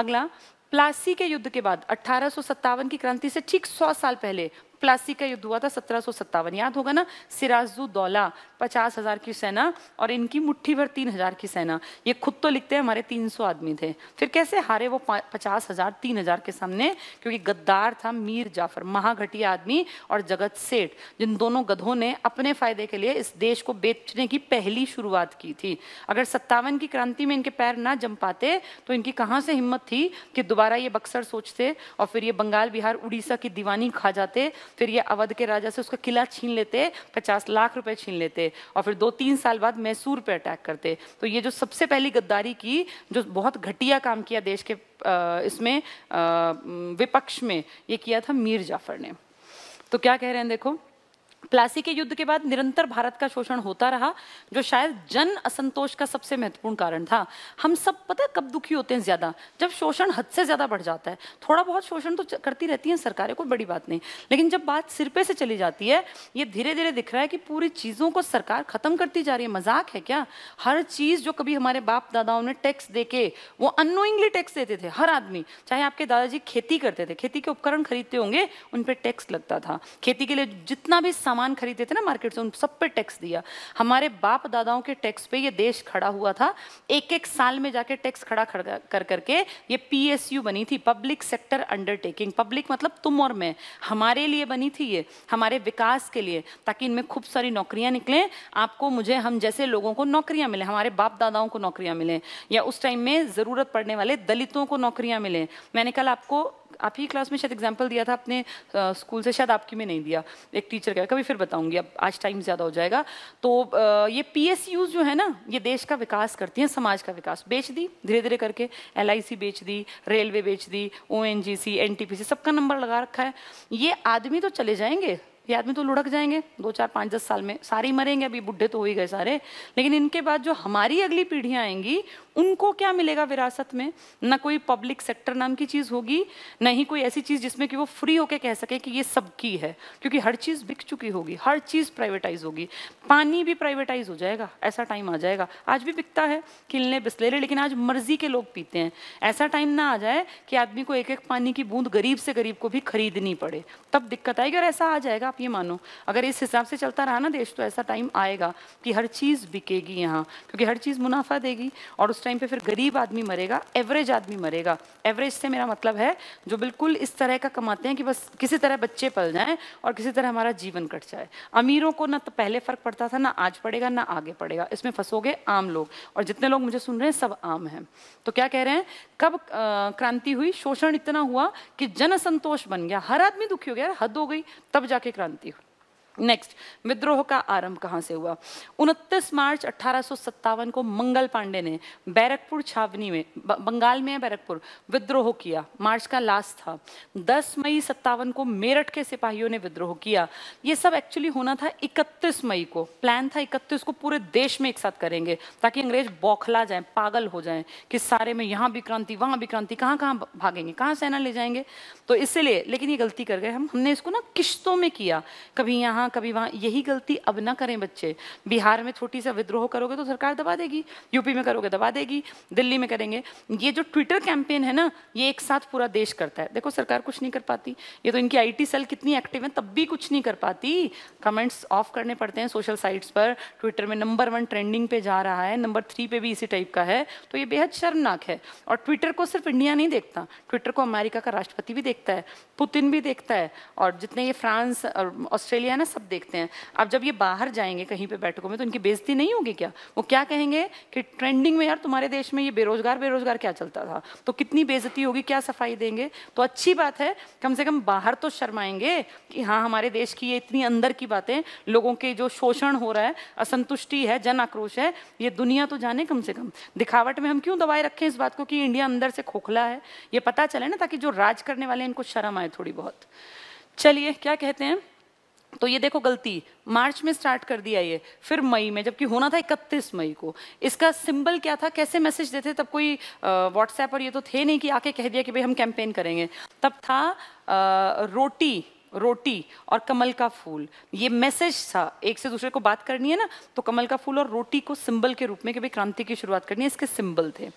अगला प्लासी के युद्ध के बाद अठारह की क्रांति से ठीक 100 साल पहले प्लासी का युद्ध हुआ था सत्रह याद होगा ना सिराजुद्दौला पचास हजार की सेना और इनकी मुट्ठी भर तीन हजार की सेना ये खुद तो लिखते हैं हमारे तीन सौ आदमी थे फिर कैसे हारे वो पचास हजार तीन हजार के सामने क्योंकि गद्दार था मीर जाफर महाघटिया आदमी और जगत सेठ जिन दोनों गधों ने अपने फायदे के लिए इस देश को बेचने की पहली शुरुआत की थी अगर सत्तावन की क्रांति में इनके पैर ना जम पाते तो इनकी कहाँ से हिम्मत थी कि दोबारा ये बक्सर सोचते और फिर ये बंगाल बिहार उड़ीसा की दीवानी खा जाते फिर ये अवध के राजा से उसका किला छीन लेते पचास लाख रुपए छीन लेते और फिर दो तीन साल बाद मैसूर पर अटैक करते तो ये जो सबसे पहली गद्दारी की जो बहुत घटिया काम किया देश के इसमें विपक्ष में ये किया था मीर जाफर ने तो क्या कह रहे हैं देखो प्लासी के युद्ध के बाद निरंतर भारत का शोषण होता रहा जो शायद जन असंतोष का सबसे महत्वपूर्ण कारण था हम सब पता है कब दुखी होते हैं ज्यादा जब शोषण हद से ज्यादा बढ़ जाता है थोड़ा बहुत शोषण तो करती रहती हैं सरकारें कोई बड़ी बात नहीं लेकिन जब बात सिरपे से चली जाती है ये धीरे धीरे दिख रहा है कि पूरी चीज़ों को सरकार खत्म करती जा रही है मजाक है क्या हर चीज़ जो कभी हमारे बाप दादाओं ने टैक्स दे के वो अनोइंगली टैक्स देते थे हर आदमी चाहे आपके दादाजी खेती करते थे खेती के उपकरण खरीदते होंगे उन पर टैक्स लगता था खेती के लिए जितना भी सामान खरीदते थे ना मार्केट से उन सब पे टैक्स दिया हमारे बाप दादाओं के टैक्स पे ये देश खड़ा हुआ था एक एक साल में जाके टैक्स खड़ा कर करके ये पीएसयू बनी थी पब्लिक सेक्टर अंडरटेकिंग पब्लिक मतलब तुम और मैं हमारे लिए बनी थी ये हमारे विकास के लिए ताकि इनमें खूब सारी नौकरियां निकलें आपको मुझे हम जैसे लोगों को नौकरियां मिले हमारे बाप दादाओं को नौकरियां मिले या उस टाइम में ज़रूरत पड़ने वाले दलितों को नौकरियां मिले मैंने कल आपको आप ही क्लास में शायद एग्जाम्पल दिया था आपने स्कूल से शायद आपकी में नहीं दिया एक टीचर का कभी फिर बताऊंगी अब आज टाइम ज़्यादा हो जाएगा तो ये पी जो है ना ये देश का विकास करती हैं समाज का विकास बेच दी धीरे धीरे करके एल बेच दी रेलवे बेच दी ओ एन सबका नंबर लगा रखा है ये आदमी तो चले जाएंगे ये आदमी तो लुढ़क जाएंगे दो चार पाँच दस साल में सारे मरेंगे अभी बुढ़े तो हो ही गए सारे लेकिन इनके बाद जो हमारी अगली पीढ़ियाँ आएंगी उनको क्या मिलेगा विरासत में ना कोई पब्लिक सेक्टर नाम की चीज़ होगी ना ही कोई ऐसी चीज़ जिसमें कि वो फ्री होके कह सके कि ये सबकी है क्योंकि हर चीज़ बिक चुकी होगी हर चीज़ प्राइवेटाइज होगी पानी भी प्राइवेटाइज हो जाएगा ऐसा टाइम आ जाएगा आज भी बिकता है किलने बिस्लेरे लेकिन आज मर्जी के लोग पीते हैं ऐसा टाइम ना आ जाए कि आदमी को एक एक पानी की बूंद गरीब से गरीब को भी खरीदनी पड़े तब दिक्कत आएगी और ऐसा आ जाएगा आप ये मानो अगर इस हिसाब से चलता रहा ना देश तो ऐसा टाइम आएगा कि हर चीज़ बिकेगी यहाँ क्योंकि हर चीज़ मुनाफा देगी और उस टाइम पे फिर गरीब आदमी मरेगा एवरेज आदमी मरेगा एवरेज से मेरा मतलब है जो बिल्कुल इस तरह का कमाते हैं कि बस किसी तरह बच्चे पल जाएं और किसी तरह हमारा जीवन कट जाए अमीरों को ना तो पहले फ़र्क पड़ता था ना आज पड़ेगा ना आगे पड़ेगा इसमें फंसोगे आम लोग और जितने लोग मुझे सुन रहे हैं सब आम हैं तो क्या कह रहे हैं कब क्रांति हुई शोषण इतना हुआ कि जनसंतोष बन गया हर आदमी दुखी हो गया हद हो गई तब जाके क्रांति हुई नेक्स्ट विद्रोह का आरंभ कहाँ से हुआ 29 मार्च अठारह को मंगल पांडे ने बैरकपुर छावनी में बंगाल में बैरकपुर विद्रोह किया मार्च का लास्ट था 10 मई सत्तावन को मेरठ के सिपाहियों ने विद्रोह किया ये सब एक्चुअली होना था 31 मई को प्लान था 31 को पूरे देश में एक साथ करेंगे ताकि अंग्रेज बौखला जाए पागल हो जाए कि सारे में यहाँ भी क्रांति वहाँ भी क्रांति कहाँ कहाँ भागेंगे कहाँ सेना ले जाएंगे तो इसलिए लेकिन ये गलती कर गए हम हमने इसको ना किश्तों में किया कभी यहाँ वहाँ कभी वहाँ यही गलती अब ना करें बच्चे बिहार में छोटी सा विद्रोह करोगे तो सरकार दबा देगी यूपी में करोगे दबा देगी दिल्ली में करेंगे ये जो ट्विटर कैंपेन है ना ये एक साथ पूरा देश करता है देखो सरकार कुछ नहीं कर पाती ये तो इनकी आई सेल कितनी एक्टिव है तब भी कुछ नहीं कर पाती कमेंट्स ऑफ करने पड़ते हैं सोशल साइट्स पर ट्विटर में नंबर वन ट्रेंडिंग पे जा रहा है नंबर थ्री पे भी इसी टाइप का है तो ये बेहद शर्मनाक है और ट्विटर को सिर्फ इंडिया नहीं देखता ट्विटर को अमेरिका का राष्ट्रपति भी देखता है पुतिन भी देखता है और जितने ये फ्रांस और ऑस्ट्रेलिया है ना सब देखते हैं अब जब ये बाहर जाएंगे कहीं पे बैठकों में तो इनकी बेइज्जती नहीं होगी क्या वो क्या कहेंगे कि ट्रेंडिंग में यार तुम्हारे देश में ये बेरोजगार बेरोजगार क्या चलता था तो कितनी बेजती होगी क्या सफाई देंगे तो अच्छी बात है कम से कम बाहर तो शर्माएंगे कि हाँ हमारे देश की ये इतनी अंदर की बातें लोगों के जो शोषण हो रहा है असंतुष्टि है जन आक्रोश है ये दुनिया तो जाने कम से कम दिखावट में हम क्यों दबाए रखें इस बात को कि इंडिया अंदर से खोखला है ये पता चले ना ताकि जो राज करने वाले इनको शर्म आए थोड़ी बहुत चलिए क्या कहते हैं तो ये देखो गलती मार्च में स्टार्ट कर दिया ये फिर मई में जबकि होना था इकतीस मई को इसका सिंबल क्या था कैसे मैसेज देते तब कोई व्हाट्सएप और ये तो थे नहीं कि आके कह दिया कि भाई हम कैंपेन करेंगे तब था आ, रोटी रोटी और कमल का फूल ये मैसेज था एक से दूसरे को बात करनी है ना तो कमल का फूल और रोटी को सिंबल के रूप में कि भाई क्रांति की शुरुआत करनी है इसके सिंबल थे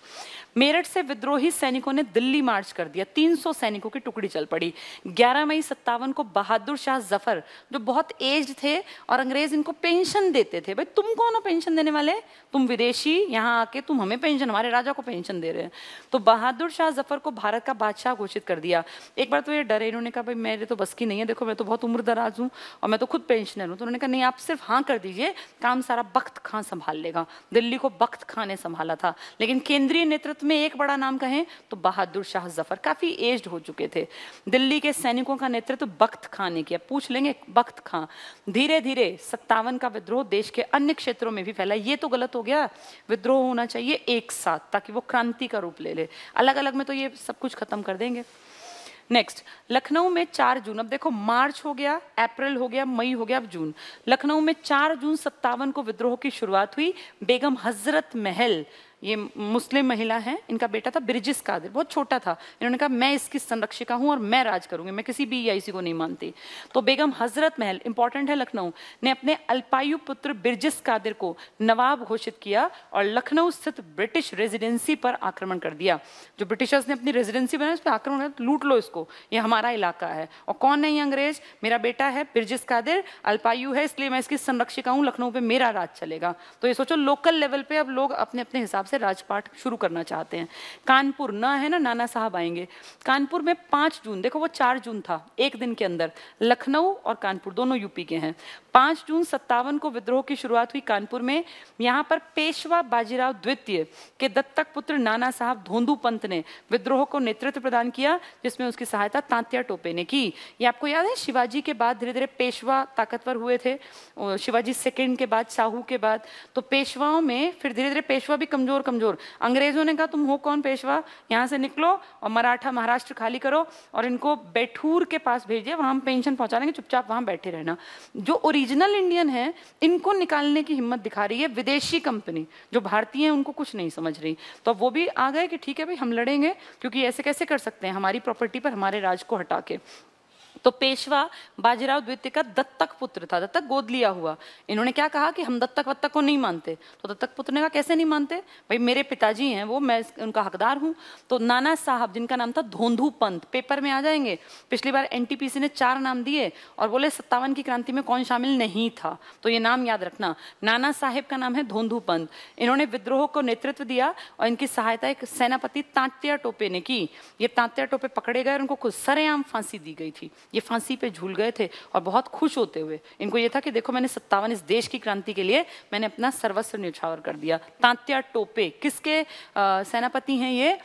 मेरठ से विद्रोही सैनिकों ने दिल्ली मार्च कर दिया 300 सैनिकों की टुकड़ी चल पड़ी 11 मई सत्तावन को बहादुर शाह जफर जो बहुत एज थे और अंग्रेज इनको पेंशन देते थे भाई तुम कौन हो पेंशन देने वाले तुम विदेशी यहाँ आके तुम हमें पेंशन हमारे राजा को पेंशन दे रहे हैं तो बहादुर शाह जफर को भारत का बादशाह घोषित कर दिया एक बार तो ये डरे इन्होंने कहा भाई मेरे तो बस की नहीं है देखो मैं तो बहुत उम्र दराज हूँ और मैं तो खुद पेंशनर हूँ तो उन्होंने कहा नहीं आप सिर्फ हाँ कर दीजिए काम सारा बख्त खां संभाल लेगा दिल्ली को बख्त खां ने संभाला था लेकिन केंद्रीय नेतृत्व में एक बड़ा नाम कहें तो बहादुर शाह जफर काफ़ी एज्ड हो चुके थे दिल्ली के सैनिकों का नेतृत्व तो बख्त खान ने किया पूछ लेंगे बख्त खान धीरे धीरे सत्तावन का विद्रोह देश के अन्य क्षेत्रों में भी फैला ये तो गलत हो गया विद्रोह होना चाहिए एक साथ ताकि वो क्रांति का रूप ले ले अलग अलग में तो ये सब कुछ खत्म कर देंगे नेक्स्ट लखनऊ में चार जून अब देखो मार्च हो गया अप्रैल हो गया मई हो गया अब जून लखनऊ में चार जून सत्तावन को विद्रोह की शुरुआत हुई बेगम हजरत महल ये मुस्लिम महिला हैं इनका बेटा था ब्रिजिस कादिर बहुत छोटा था इन्होंने कहा मैं इसकी संरक्षिका हूँ और मैं राज करूँगी मैं किसी भी इसी को नहीं मानती तो बेगम हजरत महल इंपॉर्टेंट है लखनऊ ने अपने अल्पायु पुत्र ब्रिजिस कादिर को नवाब घोषित किया और लखनऊ स्थित ब्रिटिश रेजिडेंसी पर आक्रमण कर दिया जो ब्रिटिशर्स ने अपनी रेजिडेंसी बनाई उस पर आक्रमण कर लूट लो इसको ये हमारा इलाका है और कौन है ये अंग्रेज मेरा बेटा है ब्रिजिस कादिर अल्पायु है इसलिए मैं इसकी संरक्षिका हूँ लखनऊ पर मेरा राज चलेगा तो ये सोचो लोकल लेवल पे अब लोग अपने अपने हिसाब से से राजपाठ शुरू करना चाहते हैं कानपुर ना है ना नाना साहब आएंगे कानपुर में पाँच जून देखो वो चार जून था एक दिन के अंदर लखनऊ और कानपुर दोनों यूपी के हैं पाँच जून सत्तावन को विद्रोह की शुरुआत हुई कानपुर में यहाँ पर पेशवा बाजीराव द्वितीय के दत्तक पुत्र नाना साहब धोंदू पंत ने विद्रोह को नेतृत्व प्रदान किया जिसमें उसकी सहायता तांत्या टोपे ने की ये आपको याद है शिवाजी के बाद धीरे धीरे पेशवा ताकतवर हुए थे शिवाजी सेकेंड के बाद साहू के बाद तो पेशवाओं में फिर धीरे धीरे पेशवा भी कमजोर कमज़ोर अंग्रेज़ों ने कहा तुम हो कौन पेशवा यहाँ से निकलो और मराठा महाराष्ट्र खाली करो और इनको बैठूर के पास भेजिए वहां पेंशन पहुंचा देंगे चुपचाप वहां बैठे रहना जो ओरिजिनल इंडियन है इनको निकालने की हिम्मत दिखा रही है विदेशी कंपनी जो भारतीय है उनको कुछ नहीं समझ रही तो वो भी आ गए कि ठीक है भाई हम लड़ेंगे क्योंकि ऐसे कैसे कर सकते हैं हमारी प्रॉपर्टी पर हमारे राज को हटा के तो पेशवा बाजीराव द्वितीय का दत्तक पुत्र था दत्तक गोद लिया हुआ इन्होंने क्या कहा कि हम दत्तक वत्तक को नहीं मानते तो दत्तक पुत्र ने कहा कैसे नहीं मानते भाई मेरे पिताजी हैं वो मैं उनका हकदार हूँ तो नाना साहब जिनका नाम था धोंधू पंत पेपर में आ जाएंगे पिछली बार एनटीपीसी ने चार नाम दिए और बोले सत्तावन की क्रांति में कौन शामिल नहीं था तो ये नाम याद रखना नाना साहेब का नाम है धोंधू पंत इन्होंने विद्रोह को नेतृत्व दिया और इनकी सहायता एक सेनापति तांत्या टोपे ने की ये तांत्या टोपे पकड़े गए और उनको सरेआम फांसी दी गई थी ये फांसी पे झूल गए थे और बहुत खुश होते हुए इनको ये था कि देखो मैंने सत्तावन इस देश की क्रांति के लिए मैंने अपना सर्वस्व न्यौछावर कर दिया तांत्या टोपे किसके सेनापति हैं ये आ,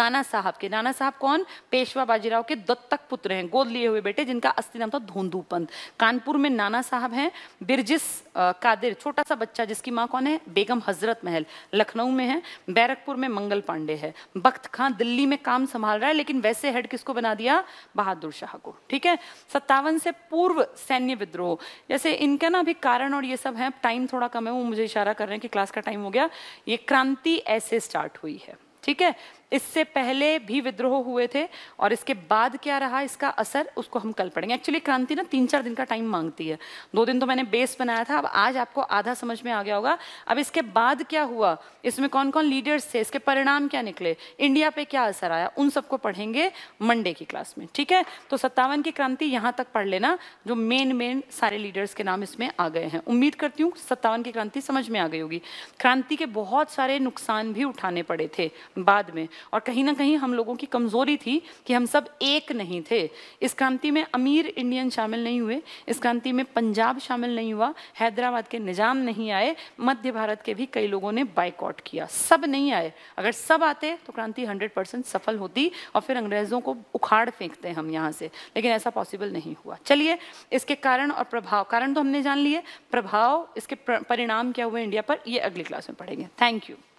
नाना साहब के नाना साहब कौन पेशवा बाजीराव के दत्तक पुत्र हैं गोद लिए हुए बेटे जिनका अस्थि नाम था धोंधुपंत कानपुर में नाना साहब हैं बिरजिस कादिर छोटा सा बच्चा जिसकी माँ कौन है बेगम हजरत महल लखनऊ में है बैरकपुर में मंगल पांडे है बख्त खां दिल्ली में काम संभाल रहा है लेकिन वैसे हेड किसको बना दिया बहादुर शाह को ठीक है सत्तावन से पूर्व सैन्य विद्रोह जैसे इनका ना अभी कारण और ये सब है टाइम थोड़ा कम है वो मुझे इशारा कर रहे हैं कि क्लास का टाइम हो गया ये क्रांति ऐसे स्टार्ट हुई है ठीक है इससे पहले भी विद्रोह हुए थे और इसके बाद क्या रहा इसका असर उसको हम कल पढ़ेंगे एक्चुअली क्रांति ना तीन चार दिन का टाइम मांगती है दो दिन तो मैंने बेस बनाया था अब आज आपको आधा समझ में आ गया होगा अब इसके बाद क्या हुआ इसमें कौन कौन लीडर्स थे इसके परिणाम क्या निकले इंडिया पे क्या असर आया उन सबको पढ़ेंगे मंडे की क्लास में ठीक है तो सत्तावन की क्रांति यहाँ तक पढ़ लेना जो मेन मेन सारे लीडर्स के नाम इसमें आ गए हैं उम्मीद करती हूँ सत्तावन की क्रांति समझ में आ गई होगी क्रांति के बहुत सारे नुकसान भी उठाने पड़े थे बाद में और कहीं ना कहीं हम लोगों की कमजोरी थी कि हम सब एक नहीं थे इस क्रांति में अमीर इंडियन शामिल नहीं हुए इस क्रांति में पंजाब शामिल नहीं हुआ हैदराबाद के निजाम नहीं आए मध्य भारत के भी कई लोगों ने बाइकआउट किया सब नहीं आए अगर सब आते तो क्रांति हंड्रेड परसेंट सफल होती और फिर अंग्रेजों को उखाड़ फेंकते हम यहाँ से लेकिन ऐसा पॉसिबल नहीं हुआ चलिए इसके कारण और प्रभाव कारण तो हमने जान लिए प्रभाव इसके परिणाम क्या हुए इंडिया पर ये अगली क्लास में पढ़ेंगे थैंक यू